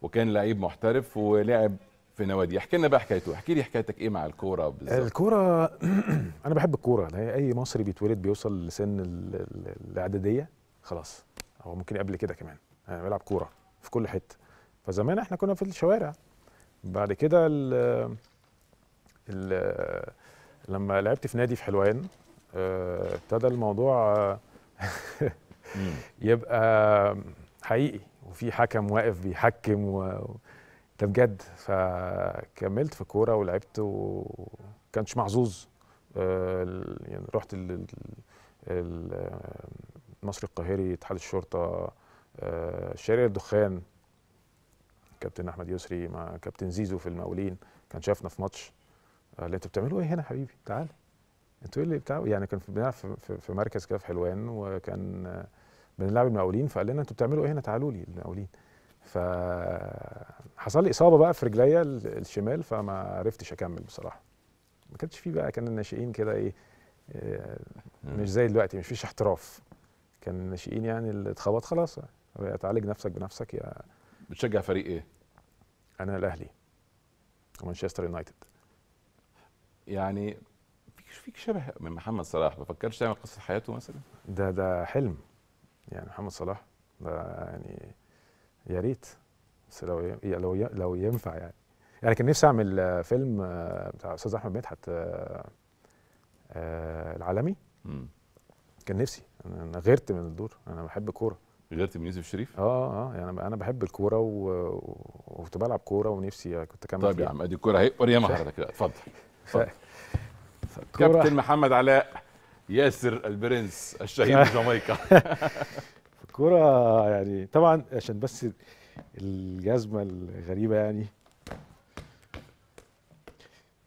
S1: وكان لعيب محترف ولعب في نوادي احكي لنا بقى حكايته احكي لي حكايتك ايه مع الكوره بالظبط
S2: الكوره انا بحب الكوره يعني اي مصري بيتولد بيوصل لسن الاعداديه خلاص او ممكن قبل كده كمان انا يعني بلعب كوره في كل حته فزمان احنا كنا في الشوارع بعد كده ال لما لعبت في نادي في حلوان آه، ابتدى الموضوع يبقى حقيقي وفي حكم واقف بيحكم و... ده بجد فكملت في كوره ولعبت وكانش محظوظ آه، يعني رحت ال... ال... مصري القاهري اتحاد الشرطه آه، شارع الدخان كابتن احمد يسري مع كابتن زيزو في المقاولين كان شافنا في ماتش قال آه، لي انتوا بتعملوا ايه هنا يا حبيبي تعال انتوا ايه اللي بتاع يعني كان بنلعب في, في مركز كده في حلوان وكان آه، بنلعب المقاولين فقال لنا انتوا بتعملوا ايه هنا تعالوا لي المقاولين فحصل لي اصابه بقى في رجليا الشمال فما عرفتش اكمل بصراحه ما كانش فيه بقى كان الناشئين كده ايه مش زي دلوقتي مش فيش احتراف كان الناشئين يعني اللي اتخبط خلاص تعالج نفسك بنفسك يا بتشجع فريق ايه؟ انا الاهلي ومانشستر يونايتد يعني فيك شبه من محمد صلاح ما فكرتش تعمل قصه حياته مثلا؟ ده ده حلم يعني محمد صلاح ده يعني يا ريت بس لو لو لو ينفع يعني يعني كان نفسي اعمل فيلم آه، بتاع استاذ احمد مدحت آه، آه، العالمي كان نفسي انا غيرت من الدور انا بحب الكوره غيرت من يوسف الشريف؟ اه اه يعني انا بحب الكوره و... وكنت بلعب كوره ونفسي كنت اكمل طيب يا عم ادي الكوره اهي وريها حضرتك اتفضل اتفضل كابتن
S1: محمد علاء ياسر البرنس في جامايكا
S2: الكوره يعني طبعا عشان بس الجزمه الغريبه يعني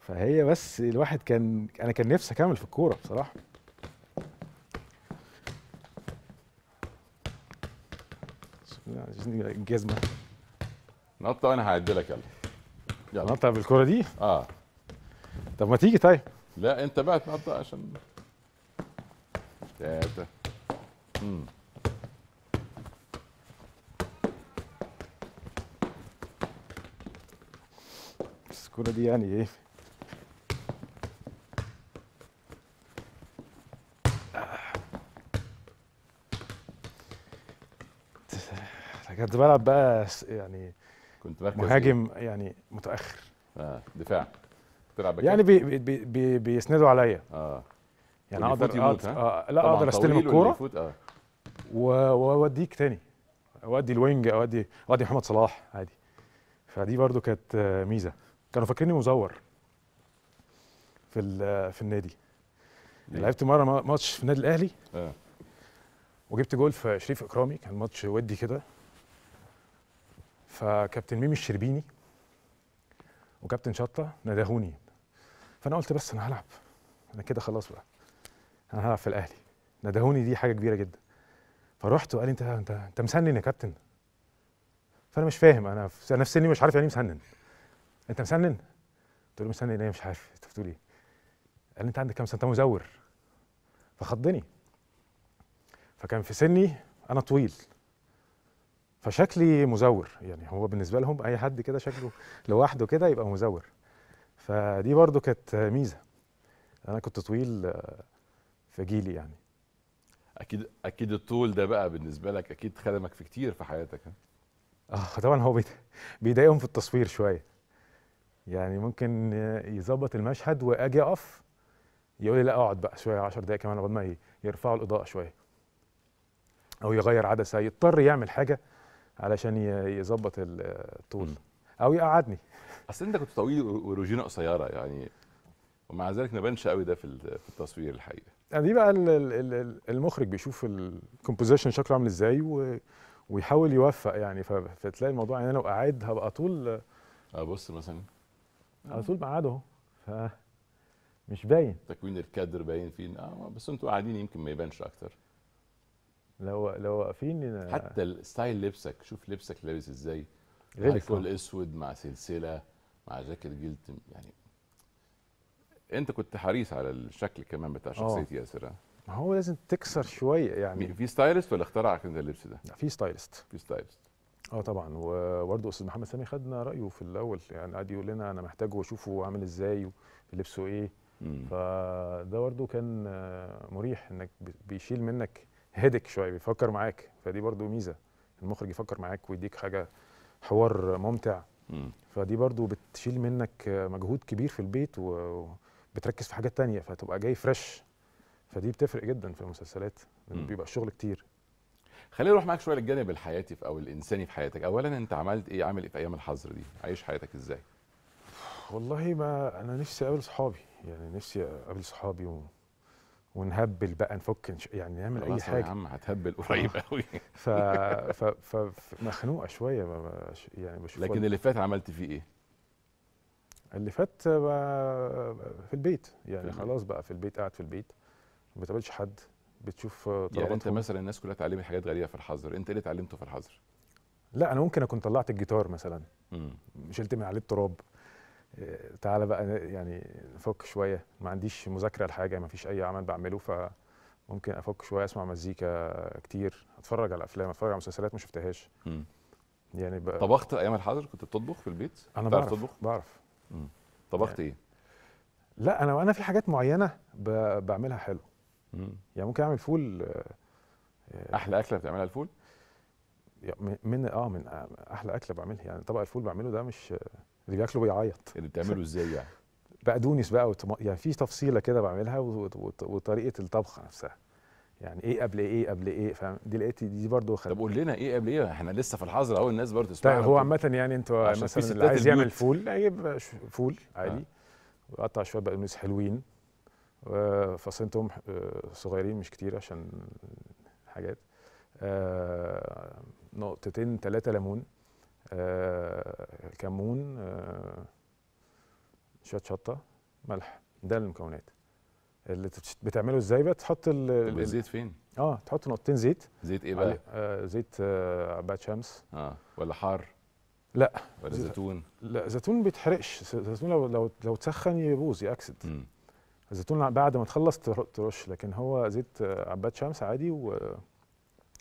S2: فهي بس الواحد كان انا كان نفسي اكمل في الكوره بصراحه الجزمه
S1: نطه وانا هعد لك يلا
S2: يلا نطه بالكره دي؟ اه طب ما تيجي طيب
S1: لا انت بقى تنطق عشان ثلاثة امم
S2: بس الكرة دي يعني ايه؟ كنت بلعب بقى يعني كنت مركز مهاجم إيه؟ يعني متاخر اه دفاع تلعب يعني بي بي بي بيسندوا عليا اه يعني اقدر يموت آه لا اقدر استلم الكوره آه. واوديك تاني اودي الوينج اودي اودي محمد صلاح عادي فدي برضو كانت ميزه كانوا فاكريني مزور في في النادي إيه؟ لعبت مره ماتش في النادي الاهلي آه. وجبت جول في شريف اكرامي كان ماتش ودي كده فكابتن ميمي الشربيني وكابتن شطه ندهوني فانا قلت بس انا هلعب انا كده خلاص بقى انا هلعب في الاهلي ندهوني دي حاجه كبيره جدا فرحت وقال لي انت انت انت مسنن يا كابتن فانا مش فاهم انا في انا في سني مش عارف يعني إيه مسنن انت مسنن قلت له مسنن ايه مش عارف انت بتقول ايه قال لي انت عندك كام سنه انت مزور فخضني فكان في سني انا طويل فشكلي مزور يعني هو بالنسبه لهم اي حد كده شكله لوحده كده يبقى مزور فدي برضو كانت ميزه انا كنت طويل آه، في جيلي يعني
S1: اكيد اكيد الطول ده بقى بالنسبه لك اكيد خدمك في كتير في حياتك
S2: اه طبعا هو بيضايقهم في التصوير شويه يعني ممكن يظبط المشهد واجي اقف يقول لي لا اقعد بقى شويه 10 دقائق كمان لغايه ما يرفعوا الاضاءه شويه او يغير عدسه يضطر يعمل حاجه علشان يظبط الطول او يقعدني اصل انت كنت طويل وروجينا
S1: قصيره يعني ومع ذلك ما بانش قوي ده في التصوير الحقيقه
S2: يعني دي بقى المخرج بيشوف الكومبوزيشن شكله عامل ازاي ويحاول يوفق يعني فتلاقي الموضوع يعني انا لو قاعد هبقى طول ابص آه، مثلا على طول مقعد اهو مش باين
S1: تكوين الكادر باين فين اه بس انتوا قاعدين يمكن ما يبانش اكتر لو لو واقفين حتى الستايل لبسك شوف لبسك لابس ازاي غير كل اسود مع سلسله مع جاكيت جلد يعني انت كنت حريص على الشكل كمان بتاع آه. شخصيه ياسر
S2: ما هو لازم تكسر شويه يعني في ستايلست ولا
S1: اخترعك انت اللبس ده؟ لا في ستايلست في ستايلست
S2: اه طبعا وبرده استاذ محمد سامي خدنا رايه في الاول يعني قعد يقول لنا انا محتاجه واشوفه عامل ازاي ولبسه ايه مم. فده برده كان مريح انك بيشيل منك هيدك شويه بيفكر معاك فدي برضو ميزه المخرج يفكر معاك ويديك حاجه حوار ممتع مم. فدي برضو بتشيل منك مجهود كبير في البيت وبتركز في حاجات تانية فتبقى جاي فريش فدي بتفرق جدا في المسلسلات لان بيبقى الشغل كتير
S1: خلينا نروح معاك شويه للجانب الحياتي او الانساني في حياتك اولا انت عملت ايه عامل ايه في ايام الحظر دي عايش حياتك ازاي
S2: والله ما انا نفسي اقابل صحابي يعني نفسي اقابل صحابي و... ونهبل بقى نفك يعني نعمل اي حاجه يا عم هتهبل آه. قريب قوي ف ف ف مخنوقه شويه يعني بشوف لكن اللي
S1: فات عملت فيه ايه؟
S2: اللي فات في البيت يعني خلاص بقى في البيت قاعد في البيت ما بتقابلش حد
S1: بتشوف يعني انت مثلا الناس كلها اتعلمت حاجات غريبه في الحظر انت إيه اللي اتعلمته في الحظر
S2: لا انا ممكن اكون طلعت الجيتار مثلا شلت من عليه التراب تعالى بقى يعني نفك شويه ما عنديش مذاكره لحاجه ما فيش اي عمل بعمله فممكن افك شويه اسمع مزيكا كتير اتفرج على افلام اتفرج على مسلسلات ما شفتهاش يعني بقى طبخت ايام الحظر كنت بتطبخ في البيت انا بعرف تطبخ بعرف مم. طبخت يعني. ايه لا انا وانا في حاجات معينه بعملها حلو مم. يعني ممكن اعمل فول آه، احلى اكله بتعملها الفول يعني من اه من احلى اكله بعملها يعني طبق الفول بعمله ده مش اللي بياكله بيعيط اللي بتعمله ازاي يعني بقدونس بقى وطم... يعني في تفصيله كده بعملها و... و... وطريقه الطبخ نفسها يعني ايه قبل ايه قبل ايه فاهم دي لقيت دي برضه خل... طب قول لنا ايه قبل ايه احنا لسه في الحظر اهو الناس برضه طيب هو عامه يعني انتوا مثلا اللي عايز يعمل فول هيجيب فول عادي ويقطع آه. وقطع شويه بقدونس حلوين فصنتهم آه، صغيرين مش كتير عشان حاجات آه، نقطتين ثلاثه ليمون آه، كمون آه، شويه شطه ملح ده المكونات اللي بتعمله ازاي بقى تحط ال الزيت فين؟ اه تحط نقطتين زيت زيت ايه بقى؟ آه زيت آه عباد شمس اه ولا حار؟ لا ولا زيتون؟ لا زيتون ما بيتحرقش زيتون لو لو لو تسخن يبوظ يأكسد الزيتون بعد ما تخلص ترش لكن هو زيت آه، عباد شمس عادي و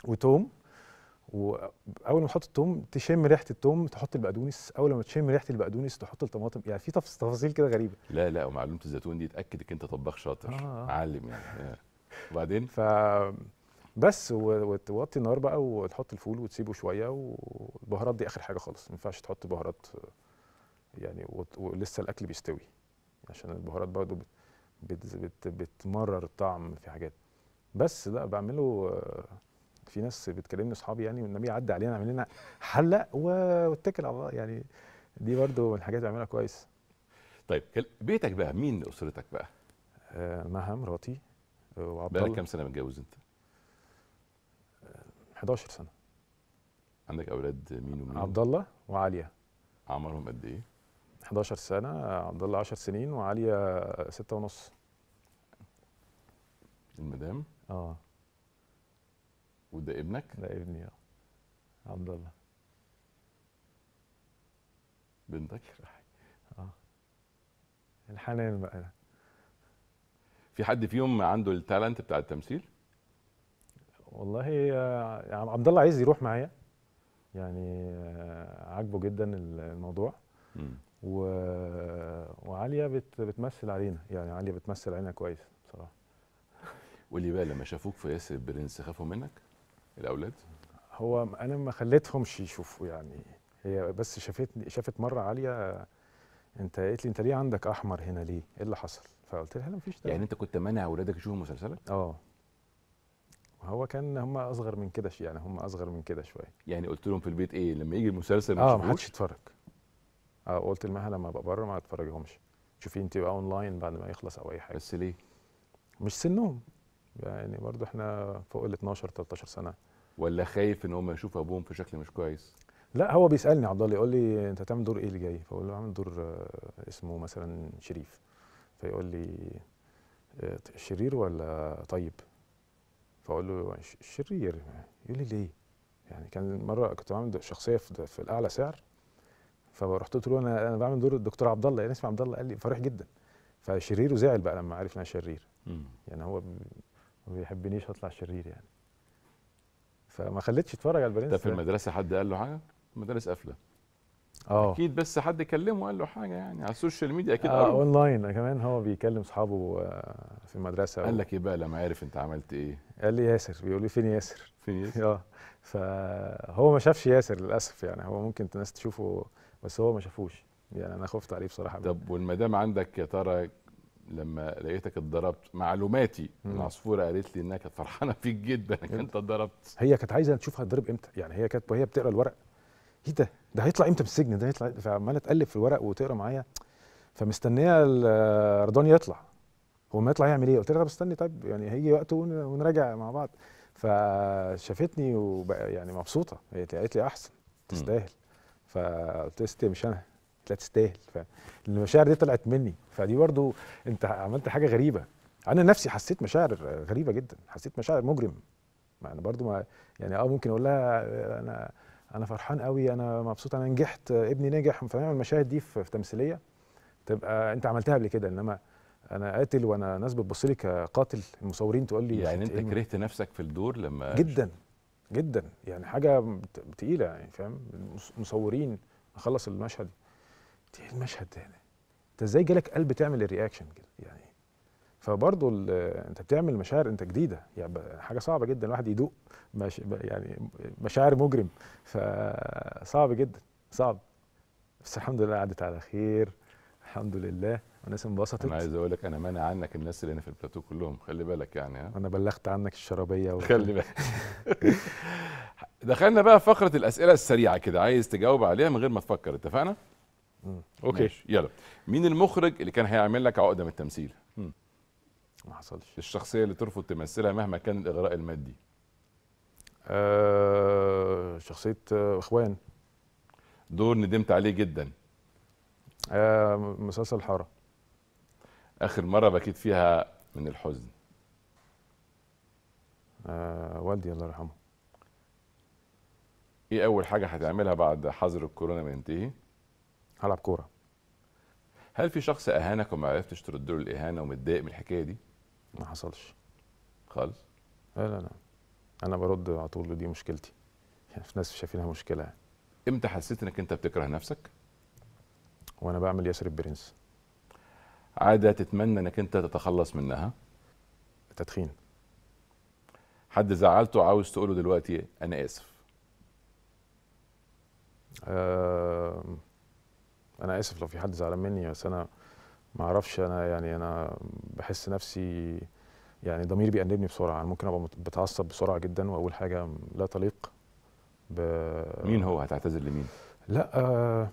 S2: وتوم واول ما تحط التوم تشم ريحه التوم تحط البقدونس اول ما تشم ريحه البقدونس تحط الطماطم يعني في تفاصيل كده غريبه
S1: لا لا ومعلومه الزيتون دي تاكد انك انت طباخ شاطر آه. معلم يعني آه. وبعدين
S2: ف بس وتوطي النار بقى وتحط الفول وتسيبه شويه والبهارات دي اخر حاجه خالص ما ينفعش تحط بهارات يعني ولسه الاكل بيستوي عشان البهارات برضه بت بت بت بتمرر الطعم في حاجات بس لا بعمله في ناس بتكلمني اصحابي يعني والنبي عدى علينا عمل لنا حلق واتكل على الله يعني دي برضو من الحاجات اللي بعملها كويس
S1: طيب بيتك بقى مين اسرتك بقى؟ آه مراتي آه، وعبد الله كام سنه متجوز انت؟ 11 آه، سنه عندك اولاد
S2: مين ومين؟ عبد الله وعاليه عمرهم قد ايه؟ 11 سنه عبد الله 10 سنين وعاليه 6 ونص المدام؟ اه وده ابنك؟ ده ابني اه عبد الله بنتك؟ اه الحنان بقى ده
S1: في حد فيهم عنده التالنت بتاع التمثيل؟
S2: والله آه، يعني عبد الله عايز يروح معايا يعني آه، عاجبه جدا الموضوع م. و... وعاليه بت... بتمثل علينا يعني عاليه بتمثل علينا كويس بصراحه واللي بقى لما شافوك في ياسر برنس خافوا منك؟ الاولاد هو انا ما خليتهمش يشوفوا يعني هي بس شافتني شافت مره عاليه انت قالت لي انت ليه عندك احمر هنا ليه ايه اللي حصل فقلت لها لا مفيش يعني انت كنت مانع اولادك يشوفوا مسلسلك اه هو كان هم اصغر من كده يعني هم اصغر من كده شويه
S1: يعني قلت لهم في البيت
S2: ايه لما يجي المسلسل اه ما حدش يتفرج اه قلت لها لما ابقى بره ما اتفرجهمش شوفي انت بقى اونلاين بعد ما يخلص او اي حاجه بس ليه مش سنهم يعني برضو احنا فوق ال 12 13 سنه ولا خايف ان هم يشوفوا ابوهم في شكل مش كويس لا هو بيسالني عبد الله يقول لي انت هتعمل دور ايه اللي جاي فاقول له اعمل دور آه، اسمه مثلا شريف فيقول لي آه، شرير ولا طيب فاقول له شرير يقول لي ليه يعني كان مره كنت بعمل شخصيه في الاعلى سعر فرحت قلت له انا انا بعمل دور الدكتور عبد الله يعني اسمي عبد الله قال لي فرح جدا فشرير وزعل بقى لما عرف ان انا شرير يعني هو ما بيحبنيش اطلع شرير يعني فما خلتش اتفرج على البرنس ده في المدرسه حد قال له حاجه
S1: المدارس قافله اه اكيد بس حد كلمه قال له حاجه يعني على السوشيال ميديا اكيد اه اون
S2: لاين كمان هو بيكلم اصحابه آه، في المدرسه قال لك ايه بقى لما عرف انت عملت ايه؟ قال لي ياسر بيقول لي فين ياسر؟ فين ياسر؟ اه فهو ما شافش ياسر للاسف يعني هو ممكن الناس تشوفه بس هو ما شافوش يعني انا خفت عليه بصراحه طب والمدام
S1: عندك يا ترى لما لقيتك اتضربت معلوماتي العصفوره قالت لي انها كانت فرحانه فيك جدا انك انت اتضربت
S2: هي كانت عايزه تشوف هتضرب امتى يعني هي كانت وهي بتقرا الورق ايه ده ده هيطلع امتى من السجن ده هيطلع إيه؟ فعماله تقلب في الورق وتقرا معايا فمستنيه رضوان يطلع هو ما يطلع يعمل ايه قلت لها طب استني طيب يعني هيجي وقت ونراجع مع بعض فشافتني وبقى يعني مبسوطه هي قالت لي احسن تستاهل فقلت لها مش انا لا تستاهل فالمشاعر دي طلعت مني فدي برضو انت عملت حاجه غريبه انا نفسي حسيت مشاعر غريبه جدا حسيت مشاعر مجرم ما انا برضو ما يعني اه ممكن اقول لها انا انا فرحان قوي انا مبسوط انا نجحت ابني نجح فنعمل المشاهد دي في تمثيليه تبقى انت عملتها قبل كده انما انا قاتل وانا ناس بتبص لي كقاتل المصورين تقول لي يعني انت كرهت نفسك في الدور لما جدا جدا يعني حاجه تقيله يعني فاهم مصورين اخلص المشهد ايه المشهد ده انت ازاي جالك قلب تعمل الرياكشن كده يعني فبرضه انت بتعمل مشاعر انت جديده يعني حاجه صعبه جدا الواحد يدوق مش يعني مشاعر مجرم فصعب جدا صعب بس الحمد لله عدت على خير الحمد لله
S1: الناس انبسطت انا عايز اقول لك انا مانع عنك الناس اللي هنا في البلاتو كلهم خلي بالك يعني ها انا بلغت عنك الشرابيه و... خلي بالك دخلنا بقى فقره الاسئله السريعه كده عايز تجاوب عليها من غير ما تفكر اتفقنا مم. اوكي ماشي. يلا مين المخرج اللي كان هيعمل لك عقده من التمثيل مم. ما حصلش الشخصيه اللي ترفض تمثلها مهما كان الاغراء المادي آه شخصيه آه اخوان دور ندمت عليه جدا آه مسلسل الحاره اخر مره بكيت فيها من الحزن آه والدي الله يرحمه ايه اول حاجه هتعملها بعد حظر الكورونا ما ينتهي هلعب كوره هل في شخص اهانك وما عرفتش ترد له الاهانه ومتضايق من الحكايه دي ما حصلش خالص
S2: لا لا لا انا برد على طول دي مشكلتي يعني في ناس شايفينها مشكله يعني امتى حسيت انك انت بتكره نفسك وانا بعمل ياسر البرنس
S1: عاده تتمنى انك انت تتخلص منها تدخين حد زعلته عاوز تقوله دلوقتي انا اسف
S2: أه انا اسف لو في حد زعلان مني بس انا ما اعرفش انا يعني انا بحس نفسي يعني ضميري بيأنبني بسرعه انا ممكن ابقى بتعصب بسرعه جدا واقول حاجه لا تليق ب... مين هو هتعتذر لمين؟ لا آه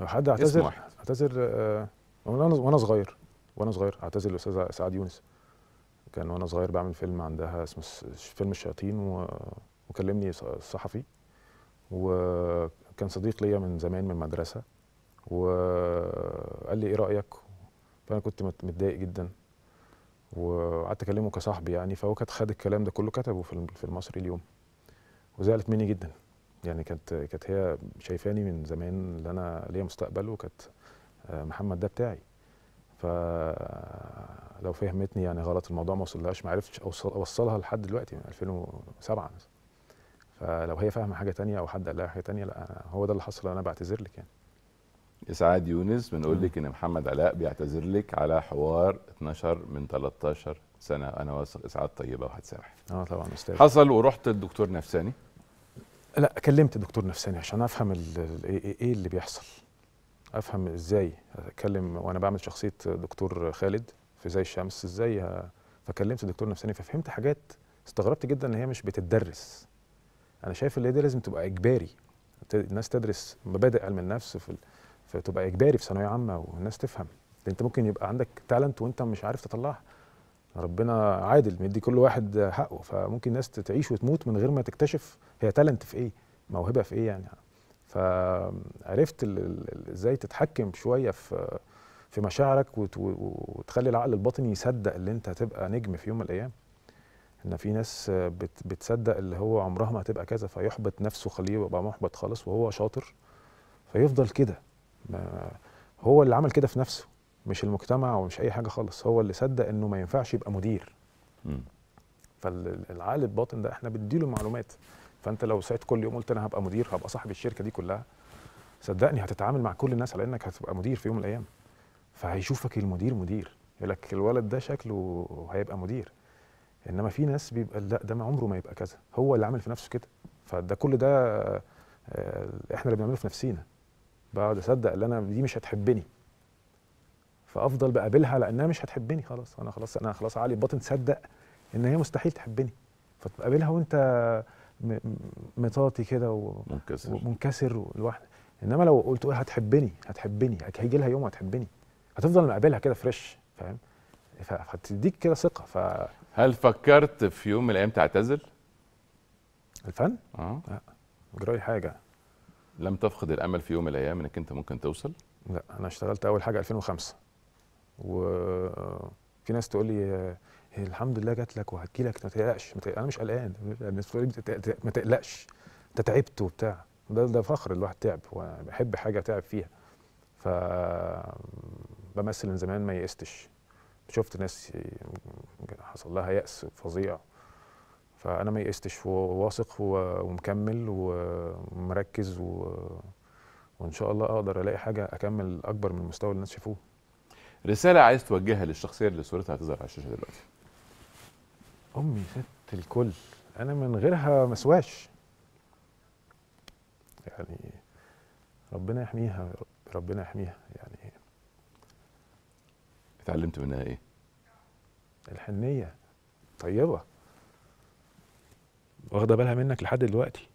S2: حد اعتذر اعتذر آه وانا صغير وانا صغير اعتذر للاستاذ سعاد يونس كان وانا صغير بعمل فيلم عندها اسمه فيلم الشياطين و... وكلمني الصحفي و كان صديق ليا من زمان من مدرسه وقال لي ايه رايك فانا كنت متضايق جدا وقعدت اكلمه كصاحبي يعني فهو كانت خد الكلام ده كله كتبه في المصري اليوم وزعلت مني جدا يعني كانت كانت هي شايفاني من زمان ان انا ليا مستقبل وكانت آه، محمد ده بتاعي فلو فهمتني يعني غلط الموضوع ما وصلهاش ما عرفتش اوصلها لحد دلوقتي من 2007 مثلا فلو هي فاهمه حاجه تانية او حد قال لها حاجه تانية لا هو ده اللي حصل انا بعتذر لك يعني
S1: اسعاد يونس بنقول لك ان محمد علاء بيعتذر لك على حوار 12 من 13 سنه انا واثق اسعاد طيبه سامح اه طبعا استاذ حصل ورحت لدكتور نفساني
S2: لا كلمت دكتور نفساني عشان افهم إيه،, ايه اللي بيحصل افهم ازاي اتكلم وانا بعمل شخصيه دكتور خالد في زي الشمس ازاي فكلمت دكتور نفساني ففهمت حاجات استغربت جدا ان هي مش بتدرس انا شايف اللي دي لازم تبقى اجباري الناس تدرس مبادئ علم النفس في فتبقى اجباري في ثانويه عامه والناس تفهم انت ممكن يبقى عندك تالنت وانت مش عارف تطلعها ربنا عادل مدي كل واحد حقه فممكن ناس تعيش وتموت من غير ما تكتشف هي تالنت في ايه موهبه في ايه يعني فعرفت ازاي تتحكم شويه في في مشاعرك وتخلي العقل الباطني يصدق ان انت هتبقى نجم في يوم من الايام ان في ناس بتصدق اللي هو عمرها ما هتبقى كذا فيحبط نفسه خليه يبقى محبط خالص وهو شاطر فيفضل كده هو اللي عمل كده في نفسه مش المجتمع ومش اي حاجه خالص هو اللي صدق انه ما ينفعش يبقى مدير فالعقل الباطن ده احنا بنديله معلومات فانت لو سعيت كل يوم قلت انا هبقى مدير هبقى صاحب الشركه دي كلها صدقني هتتعامل مع كل الناس على انك هتبقى مدير في يوم من الايام فهيشوفك المدير مدير يقول لك الولد ده شكله هيبقى مدير انما في ناس بيبقى لا ده ما عمره ما يبقى كذا هو اللي عامل في نفسه كده فده كل ده آه، احنا اللي بنعمله في نفسينا بقعد اصدق ان انا دي مش هتحبني فافضل بقابلها لانها مش هتحبني خلاص انا خلاص انا خلاص علي الباطن صدق ان هي مستحيل تحبني فتقابلها وانت مطاطي كده ومنكسر ومنكسر لوحدك انما لو قلت هتحبني هتحبني هيجي لها يوم هتحبني هتفضل مقابلها كده فريش فاهم فتديك كده ثقه ف
S1: هل فكرت في يوم من الايام تعتزل؟ الفن؟ اه لا
S2: جرى حاجه
S1: لم تفقد الامل في يوم من الايام انك انت ممكن توصل؟
S2: لا انا اشتغلت اول حاجه 2005 وفي ناس تقول لي إيه، الحمد لله جات لك وهتجي لك ما تقلقش انا مش قلقان الناس تقول لي ما تقلقش انت تعبت وبتاع ده ده فخر الواحد تعب وبحب حاجه تعب فيها ف بمثل من زمان ما يئستش شفت ناس حصل لها يأس فظيع فأنا ما يأستش واثق ومكمل ومركز و... وإن شاء الله أقدر ألاقي حاجة أكمل أكبر من المستوى اللي الناس شافوه رسالة عايز توجهها للشخصية اللي صورتها هتظهر على الشاشة دلوقتي أمي ست الكل أنا من غيرها ما سواش يعني ربنا يحميها ربنا يحميها يعني اتعلمت منها ايه الحنيه طيبه واخده بالها منك لحد دلوقتي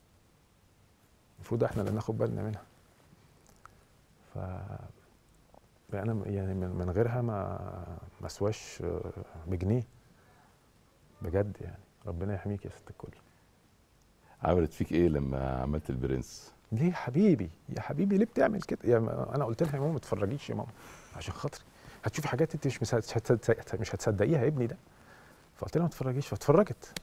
S2: المفروض احنا اللي ناخد بالنا منها ف يعني انا يعني من غيرها ما ما اسواش بجنيه بجد يعني ربنا يحميك يا ست الكل
S1: عملت فيك ايه لما
S2: عملت البرنس ليه يا حبيبي يا حبيبي ليه بتعمل كده يعني انا قلت لها يا ماما ما تتفرجيش يا ماما عشان خاطري هتشوف حاجات انت مش مش هتصدقيها يا ابني ده فقلت لها ما تتفرجيش فاتفرجت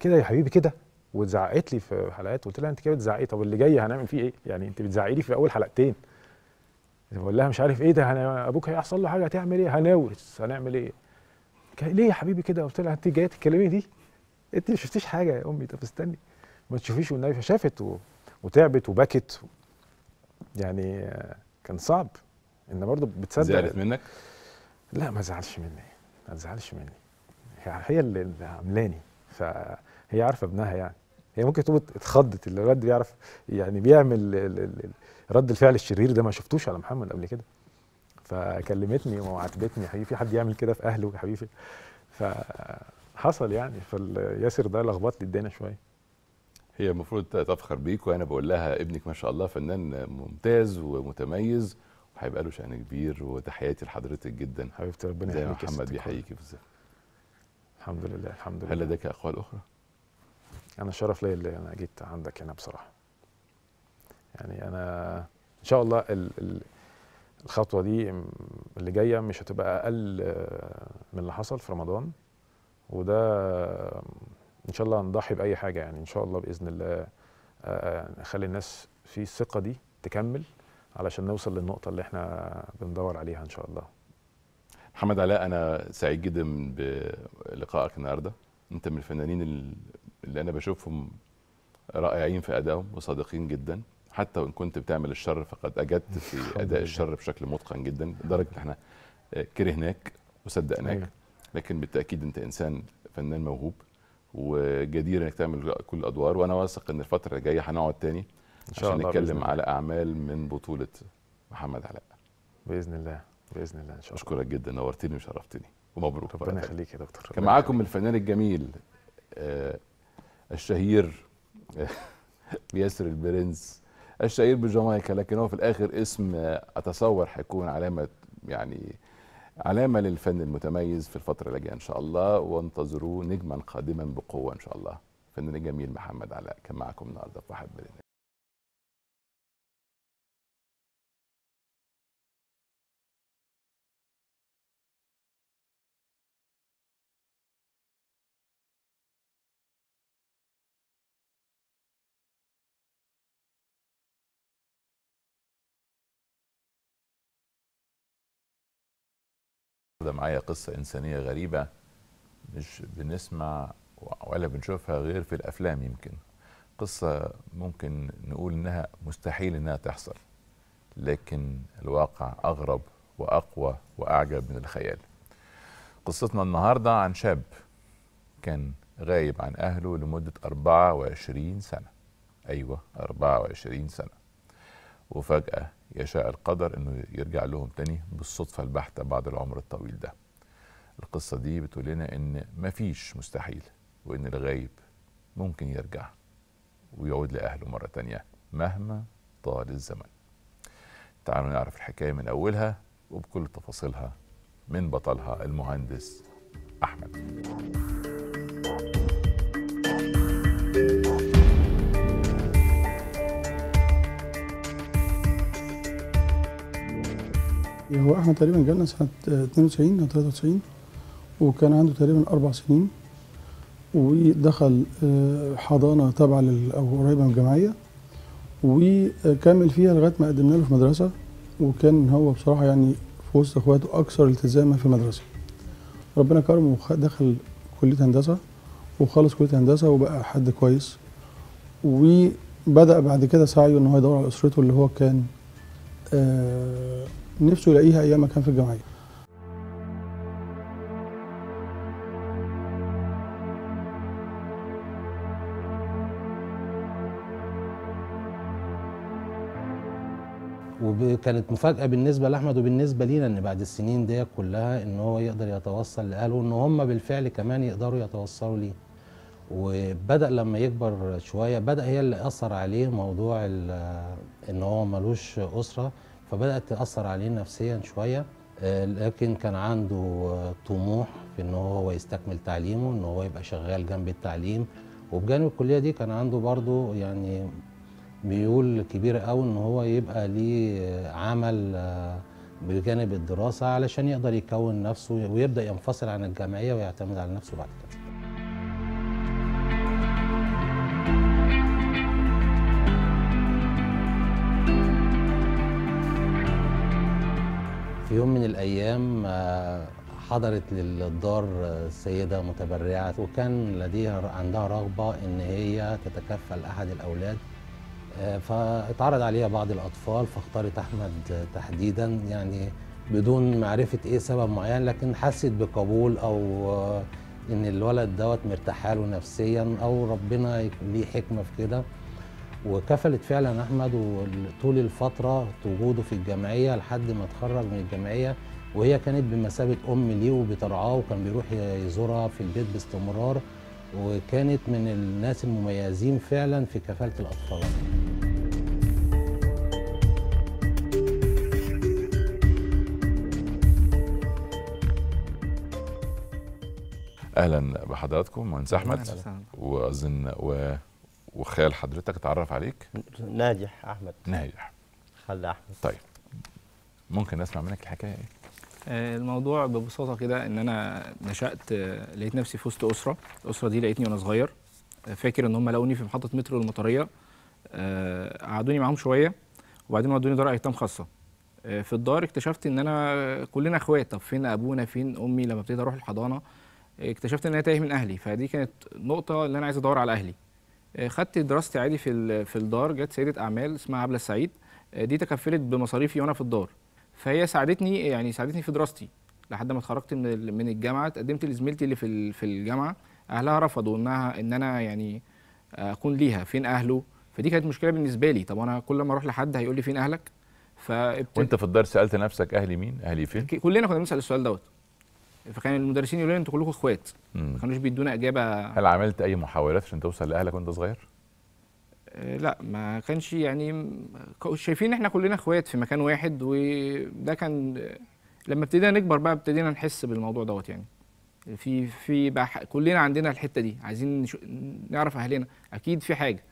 S2: كده يا حبيبي كده وزعقت لي في حلقات قلت لها انت كده بتزعقي طب اللي جاي هنعمل فيه ايه يعني انت بتزعقي لي في اول حلقتين بقول لها مش عارف ايه ده أنا ابوك هيحصل له حاجه هتعمل ايه هنورث هنعمل ايه ليه يا حبيبي كده قلت لها انت جايه تتكلمي دي انت ما شفتيش حاجه يا امي طب استني ما تشوفيش والنبي فشافت و... وتعبت وبكت يعني كان صعب ان برضه بتصدق زعلت منك؟ لا ما زعلش مني ما تزعلش مني هي اللي عاملاني فهي عارفه ابنها يعني هي ممكن تقول اتخضت اللي الواد بيعرف يعني بيعمل رد الفعل الشرير ده ما شفتوش على محمد قبل كده فكلمتني وعاتبتني حبيبي في حد يعمل كده في اهله يا حبيبي فحصل يعني فالياسر ده لخبط لي الدنيا شويه هي
S1: المفروض تفخر بيك وانا بقول لها ابنك ما شاء الله فنان ممتاز ومتميز هيبقى له شأن كبير وتحياتي لحضرتك جدا حبيبتي ربنا يحييك زي محمد بيحييك بالظبط
S2: الحمد لله الحمد لله هل لديك أقوال أخرى؟ أنا شرف لي اللي أنا جيت عندك هنا بصراحة يعني أنا إن شاء الله ال ال الخطوة دي اللي جاية مش هتبقى أقل من اللي حصل في رمضان وده إن شاء الله هنضحي بأي حاجة يعني إن شاء الله بإذن الله أخلي الناس في الثقة دي تكمل علشان نوصل للنقطه اللي احنا بندور عليها ان شاء الله
S1: محمد علاء انا سعيد جدا بلقائك النهارده انت من الفنانين اللي انا بشوفهم رائعين في ادائهم وصادقين جدا حتى وان كنت بتعمل الشر فقد اجدت في اداء الشر بشكل متقن جدا لدرجه ان احنا كرهناك وصدقناك أيوه. لكن بالتاكيد انت انسان فنان موهوب وجدير انك تعمل كل الادوار وانا واثق ان الفتره الجايه هنقعد تاني ان شاء عشان الله نتكلم على اعمال من بطوله محمد علاء باذن الله باذن الله ان شاء الله اشكرك جدا نورتني وشرفتني ومبروك ربنا يخليك يا دكتور كان معاكم الفنان الجميل آه الشهير آه، ياسر البرنس الشهير بجامايكا لكن هو في الاخر اسم آه، اتصور هيكون علامه يعني علامه للفن المتميز في الفتره اللي جايه ان شاء الله وانتظروه نجما قادما بقوه ان شاء الله فنان الجميل محمد علاء كان معكم
S2: النهارده في واحد النهارده معايا قصه انسانيه غريبه
S1: مش بنسمع ولا بنشوفها غير في الافلام يمكن قصه ممكن نقول انها مستحيل انها تحصل لكن الواقع اغرب واقوى واعجب من الخيال قصتنا النهارده عن شاب كان غايب عن اهله لمده 24 سنه ايوه 24 سنه وفجاه يشاء القدر انه يرجع لهم تاني بالصدفه البحته بعد العمر الطويل ده القصه دي بتقول لنا ان مفيش مستحيل وان الغايب ممكن يرجع ويعود لاهله مره تانيه مهما طال الزمن تعالوا نعرف الحكايه من اولها وبكل تفاصيلها من بطلها المهندس احمد
S3: إيه، هو احمد تقريبا جالنا سنه 92 آه، او 93 وكان عنده تقريبا اربع سنين ودخل آه، حضانه تابعه او قريبه من الجمعيه وكمل فيها لغايه ما قدمنا له في مدرسه وكان هو بصراحه يعني في وسط اخواته اكثر التزاما في المدرسه ربنا كرمه ودخل كليه هندسه وخلص كليه هندسه وبقى حد كويس وبدا بعد كده سعيه ان هو يدور على اسرته اللي هو كان آه نفسه يلاقيها ايام ما كان في الجمعيه وكانت مفاجاه بالنسبه لاحمد وبالنسبه لينا ان بعد السنين دي كلها ان هو يقدر يتوصل لاهله وان هم بالفعل كمان يقدروا يتوصلوا ليه وبدا لما يكبر شويه بدا هي اللي اثر عليه موضوع ان هو ملوش اسره فبدات تاثر عليه نفسيا شويه آه، لكن كان عنده آه، طموح في ان هو يستكمل تعليمه ان هو يبقى شغال جنب التعليم وبجانب الكليه دي كان عنده برضه يعني ميول كبيره قوي ان هو يبقى ليه آه، عمل بجانب الدراسه علشان يقدر يكون نفسه ويبدا ينفصل عن الجمعيه ويعتمد على نفسه بعد كده في يوم من الأيام آه، حضرت للدار آه، سيدة متبرعة وكان لديها عندها رغبة إن هي تتكفل أحد الأولاد آه، فاتعرض عليها بعض الأطفال فاختارت أحمد تحديدا يعني بدون معرفة إيه سبب معين لكن حست بقبول أو إن الولد دوت مرتاحاله نفسيا أو ربنا ليه حكمة في كده وكفلت فعلا احمد طول الفتره وجوده في الجمعيه لحد ما اتخرج من الجمعيه وهي كانت بمثابه ام ليه وبترعاه وكان بيروح يزورها في البيت باستمرار وكانت من الناس المميزين فعلا في كفاله الاطفال.
S1: اهلا بحضراتكم مهندس احمد واظن و وخال حضرتك اتعرف عليك
S4: ناجح احمد ناجح خلى
S1: احمد طيب ممكن نسمع منك الحكايه ايه
S7: آه، الموضوع ببساطه كده ان انا نشات آه، لقيت نفسي في وسط اسره الاسره دي لقيتني وانا صغير آه، فاكر ان هم لقوني في محطه مترو المطريه قعدوني معاهم شويه وبعدين ودوني دار ايتام خاصه في الدار اكتشفت ان انا كلنا اخوات طب فين ابونا فين امي لما ابتديت اروح الحضانه اكتشفت ان انا تايه من اهلي فدي كانت نقطه اللي انا عايز ادور على اهلي آه، خدت دراستي عادي في في الدار جت سيده اعمال اسمها عبله السعيد آه، دي تكفلت بمصاريفي وانا في الدار فهي ساعدتني يعني ساعدتني في دراستي لحد ما اتخرجت من من الجامعه اتقدمت لزميلتي اللي في في الجامعه اهلها رفضوا انها ان انا يعني آه، اكون ليها فين اهله فدي كانت مشكله بالنسبه لي طب انا كل ما اروح لحد هيقول لي فين اهلك فابتدى وانت في الدار
S1: سالت نفسك اهلي مين اهلي فين
S7: كلنا كنا بنسال السؤال دوت فكان المدرسين يقولوا لي انتوا كلكم اخوات ما كانوش بيدونا اجابه
S1: هل عملت اي محاولات عشان توصل لاهلك وانت صغير؟
S7: آه، لا ما كانش يعني شايفين احنا كلنا اخوات في مكان واحد وده كان لما ابتدينا نكبر بقى ابتدينا نحس بالموضوع دوت يعني في في بقى كلنا عندنا الحته دي عايزين نعرف اهلنا اكيد في حاجه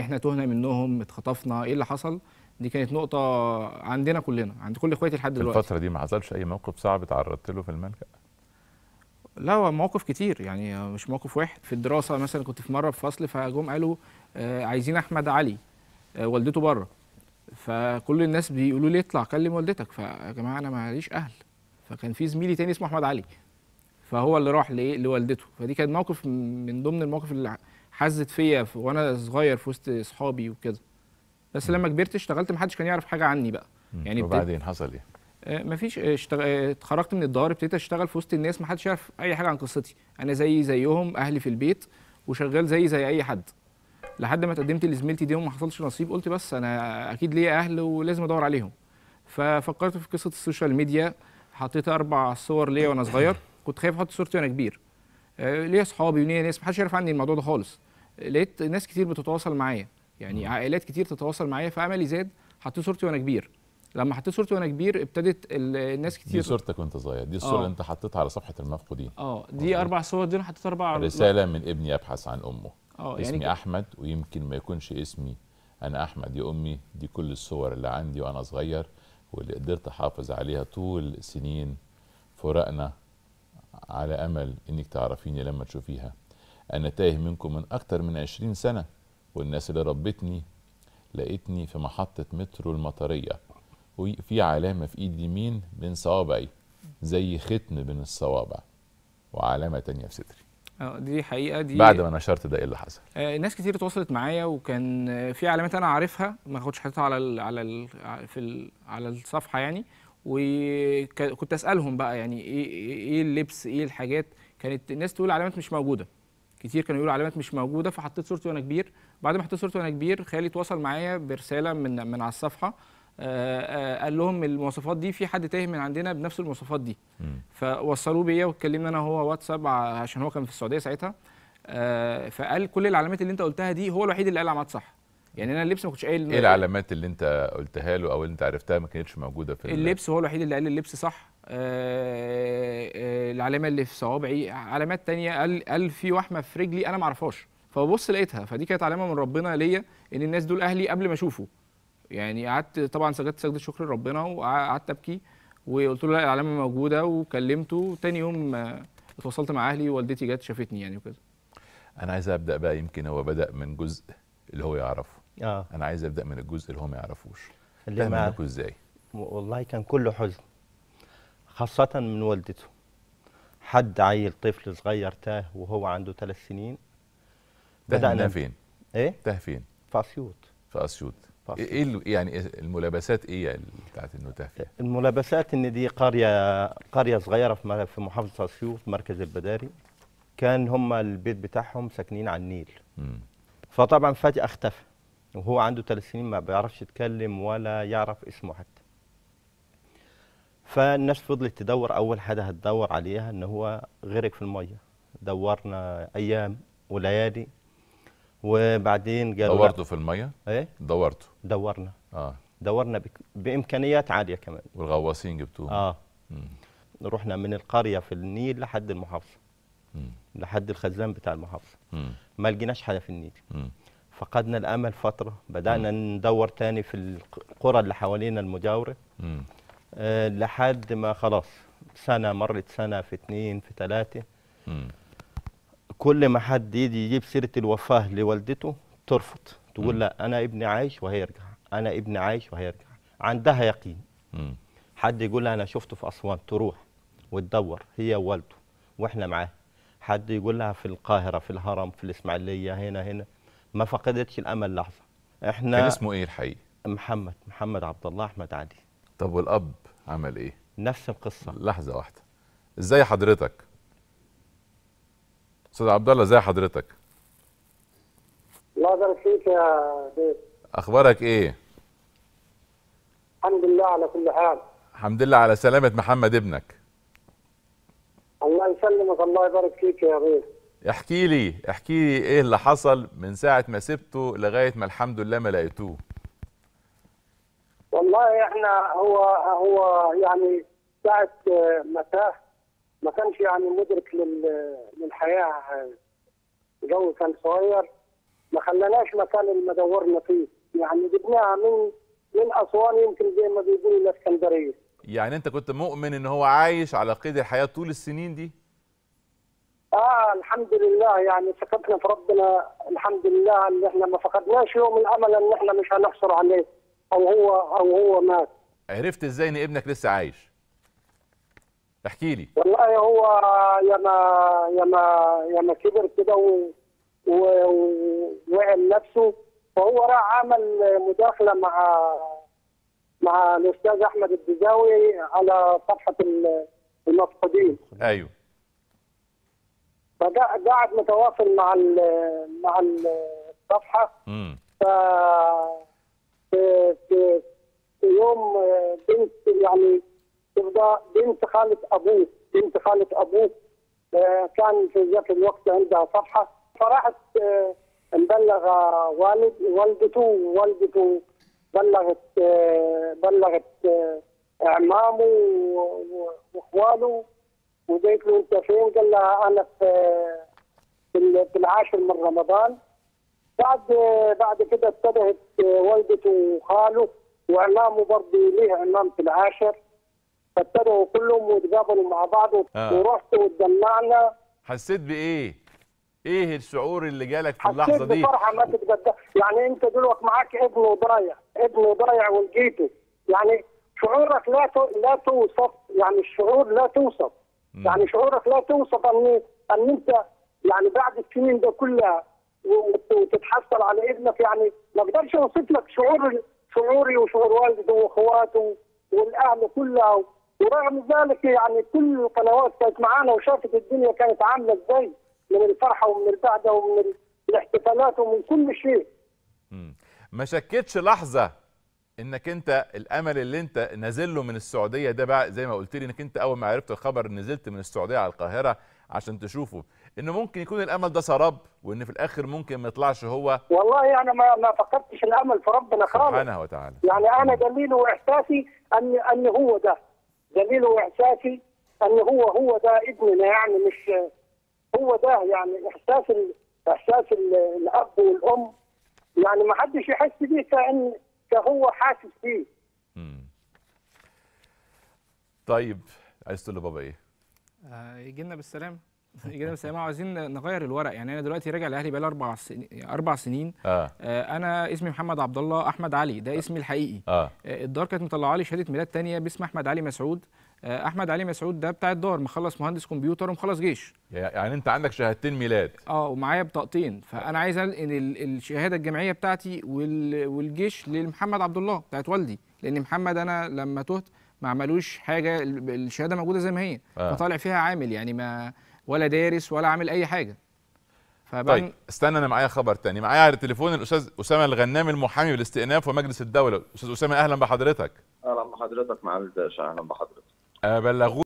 S7: احنا تهنا منهم اتخطفنا ايه اللي حصل دي كانت نقطه عندنا كلنا عند كل اخواتي لحد دلوقتي الفتره
S1: دي ما حصلش اي موقف صعب اتعرضت له في الملجا
S7: لا هو مواقف كتير يعني مش موقف واحد في الدراسه مثلا كنت في مره في فصل فجم قالوا آه عايزين احمد علي آه والدته بره فكل الناس بيقولوا لي اطلع كلم والدتك فيا جماعه انا ماليش اهل فكان في زميلي تاني اسمه احمد علي فهو اللي راح لايه لوالدته فدي كانت موقف من ضمن المواقف اللي حزت فيا وانا صغير في وسط اصحابي وكده بس لما كبرت اشتغلت ما حدش كان يعرف حاجه عني بقى يعني وبعدين حصل ايه آه، فيش آه، اشتغ... آه، اتخرجت من الدار ابتديت اشتغل في وسط الناس ما حدش يعرف اي حاجه عن قصتي انا زيي زيهم اهلي في البيت وشغال زيي زي اي حد لحد ما اتقدمت لزميلتي دي وما حصلش نصيب قلت بس انا اكيد ليا اهل ولازم ادور عليهم ففكرت في قصه السوشيال ميديا حطيت اربع صور ليا وانا صغير كنت خايف احط صورتي وانا كبير ليا اصحابي وليا ناس ما حدش يعرف عني الموضوع ده خالص لقيت ناس كتير بتتواصل معايا يعني عائلات كتير تتواصل معايا فعملي زاد حطيت صورتي وانا كبير لما حطيت صورتي وانا كبير ابتدت الناس كتير دي صورتك وانت
S1: صغير دي الصوره آه. اللي انت حطيتها على صفحه المفقودين
S7: اه دي اربع صور دي انا حطيت اربع رساله
S1: من ابني يبحث عن امه اه يعني اسمي يعني احمد ويمكن ما يكونش اسمي انا احمد يا امي دي كل الصور اللي عندي وانا صغير واللي قدرت احافظ عليها طول سنين فراقنا على امل انك تعرفيني لما تشوفيها انا تايه منكم من اكتر من 20 سنه والناس اللي ربتني لقيتني في محطة مترو المطرية وفي علامة في ايد يمين بين صوابعي زي ختم بين الصوابع وعلامة تانية في ستري
S7: اه دي حقيقه دي بعد ما نشرت ده ايه اللي حصل؟ آه ناس كتير اتواصلت معايا وكان في علامات انا عارفها ما كنتش حاططها على الـ على الـ في الـ على الصفحه يعني وكنت اسالهم بقى يعني إيه-،, ايه ايه اللبس ايه الحاجات كانت الناس تقول علامات مش موجوده كتير كانوا يقولوا علامات مش موجوده فحطيت صورتي وانا كبير بعد ما حطيت صورتي وانا كبير خالي اتواصل معايا برساله من من على الصفحه آه، آه، قال لهم المواصفات دي في حد تايه من عندنا بنفس المواصفات دي فوصلوه بيا واتكلمنا انا هو واتساب عشان هو كان في السعوديه ساعتها آه، فقال كل العلامات اللي انت قلتها دي هو الوحيد اللي قال علامات صح يعني انا اللبس ما كنتش قايل ايه
S1: العلامات اللي انت قلتها له او اللي انت عرفتها ما كانتش موجوده في
S7: اللبس هو الوحيد اللي قال اللبس صح آه، آه، العلامه اللي في صوابعي علامات تانية في واحمه في رجلي انا ما اعرفهاش فببص لقيتها فدي كانت علامه من ربنا ليا ان الناس دول اهلي قبل ما اشوفه يعني قعدت طبعا سجدت سجده شكر لربنا وقعدت ابكي وقلت له لا العلامه موجوده وكلمته تاني يوم آه، اتواصلت مع اهلي والدتي جت شافتني يعني وكده
S1: انا عايز ابدا بقى يمكن هو بدا من جزء اللي هو يعرفه آه. انا عايز ابدا من الجزء اللي هو ما يعرفوش
S7: اللي ما ازاي والله
S1: كان
S4: كله حزن خاصة من والدته حد عيل طفل صغير تاه وهو عنده ثلاث سنين بدأنا فين؟
S1: ايه؟ تاه فين؟ في أسيوط في أسيوط
S4: ايه يعني الملابسات ايه يعني بتاعت انه تاه فيها؟ الملابسات ان دي قرية قرية صغيرة في محافظة أسيوط مركز البداري كان هم البيت بتاعهم ساكنين على النيل م. فطبعا فجأة اختفى وهو عنده ثلاث سنين ما بيعرفش يتكلم ولا يعرف اسمه حتى فالناس فضلت تدور اول حاجه هتدور عليها ان هو غرق في الميه دورنا ايام وليالي وبعدين قالوا دورته
S1: في الميه ايه دورته
S4: دورنا اه دورنا بك... بامكانيات عاليه كمان والغواصين جبتوهم اه مم. رحنا من القريه في النيل لحد المحافظه مم. لحد الخزان بتاع المحافظه مم. ما لقيناش حاجه في النيل مم. فقدنا الامل فتره بدانا مم. ندور تاني في القرى اللي حوالينا المجاوره مم. آه، لحد ما خلاص سنه مرت سنه في اثنين في ثلاثه كل ما حد يجي يجيب سيره الوفاه لوالدته ترفض تقول لا انا ابني عايش وهيرجع انا ابني عايش وهيرجع عندها يقين مم. حد يقول لها انا شفته في اسوان تروح وتدور هي ووالده واحنا معاه حد يقول لها في القاهره في الهرم في الاسماعيليه هنا هنا ما فقدتش الامل لحظه احنا كان اسمه ايه الحقيقي محمد محمد عبد الله احمد عادي طب والاب
S1: عمل ايه نفس القصه لحظه واحده ازاي حضرتك استاذ عبد الله ازاي حضرتك
S6: الله يبارك فيك يا بيت
S1: اخبارك ايه
S6: الحمد لله على كل حال
S1: الحمد لله على سلامه محمد ابنك
S6: الله يسلمك الله يبارك فيك يا بيت
S1: احكي لي احكي لي ايه اللي حصل من ساعه ما سبته لغايه ما الحمد لله ما لقيتوه
S6: والله احنا هو هو يعني ساعه متاه ما كانش يعني مدرك للحياه جو كان صغير ما خلاناش مكان اللي دورنا فيه يعني جبناها من من اسوان يمكن زي ما بيقولوا الاسكندريه
S1: يعني انت كنت مؤمن ان هو عايش على قيد الحياه طول السنين دي؟
S6: اه الحمد لله يعني ثقتنا في ربنا الحمد لله ان احنا ما فقدناش يوم الامل ان احنا مش هنحصل عليه او هو او هو مات
S1: عرفت ازاي ان ابنك لسه عايش احكي لي
S6: والله هو يا يا ما ما يا ما كبر كده ووعي نفسه فهو راح عمل مداخله مع مع الاستاذ احمد الدجاوي على صفحه المفقودين ايوه فقعد متواصل مع ال مع الصفحه امم في في, في يوم بنت يعني تبقى بنت خالة أبوه بنت خالة أبوه آه، كان في ذاك الوقت عندها صفحة فراحت آه، مبلغ آه، والد والدته والدته بلغت بلغت عمامه واخواله وقالت له انت فين؟ قال لها انا في في العاشر من رمضان بعد بعد كده اتجهت والدته وخاله وعمامه برضه ليه عمام في العاشر فابتدوا كلهم وتقابلوا مع بعض آه. ورحت واتجمعنا
S1: حسيت بايه؟ ايه الشعور اللي جالك في اللحظه دي؟ حسيت بفرحه ما
S6: تتقدر يعني انت دلوقتي معاك ابن وضايع ابن وضايع ولقيته يعني شعورك لا تو... لا توصف يعني الشعور لا توصف م. يعني شعورك لا توصف ان ان انت يعني بعد السنين ده كلها وتتحصل على ابنك يعني ما اقدرش اوصف لك شعور شعوري وشعور والده واخواته والاهل كلها ورغم ذلك يعني كل القنوات كانت معانا وشافت الدنيا كانت عامله ازاي من الفرحه ومن البعده ومن الاحتفالات ومن كل شيء.
S1: ما شكتش لحظه انك انت الامل اللي انت نازل له من السعوديه ده بقى زي ما قلت لي انك انت اول ما عرفت الخبر نزلت من السعوديه على القاهره عشان تشوفه ان ممكن يكون الامل ده سراب وان في الاخر ممكن ما يطلعش هو والله انا يعني ما ما
S6: فقدتش الامل في ربنا خالص
S1: سبحانه وتعالى
S6: يعني انا دليلي واحساسي ان ان هو ده دليلي واحساسي ان هو هو ده ابننا يعني مش هو ده يعني احساس ال... احساس ال... الاب والام يعني ما حدش يحس بيه كان كهو حاسس بيه
S1: طيب عايز تقول لبابا ايه؟
S7: آه، يجي لنا بالسلامه كده بس ما عايزين نغير الورق يعني انا دلوقتي راجع الاهلي بقالي اربع سنين اربع سنين آه. آه. انا اسمي محمد عبد الله احمد علي ده آه. اسمي الحقيقي آه. آه الدار كانت مطلعه لي شهاده ميلاد ثانيه باسم احمد علي مسعود آه احمد علي مسعود ده بتاع الدار مخلص مهندس كمبيوتر ومخلص جيش
S1: يعني انت عندك شهادتين ميلاد
S7: اه ومعايا بطاقتين فانا عايز ان الشهاده الجامعيه بتاعتي والجيش لمحمد عبد الله بتاعت والدي لان محمد انا لما تهت ما عملوش حاجه الشهاده موجوده زي ما هي آه. طالع فيها عامل يعني ما ولا دارس ولا عامل اي حاجه
S1: طيب استنى انا معايا خبر تاني معايا على التليفون الاستاذ اسامه الغنامي المحامي بالاستئناف ومجلس الدوله استاذ اسامه اهلا بحضرتك
S7: اهلا بحضرتك معالي
S4: اهلا
S1: بحضرتك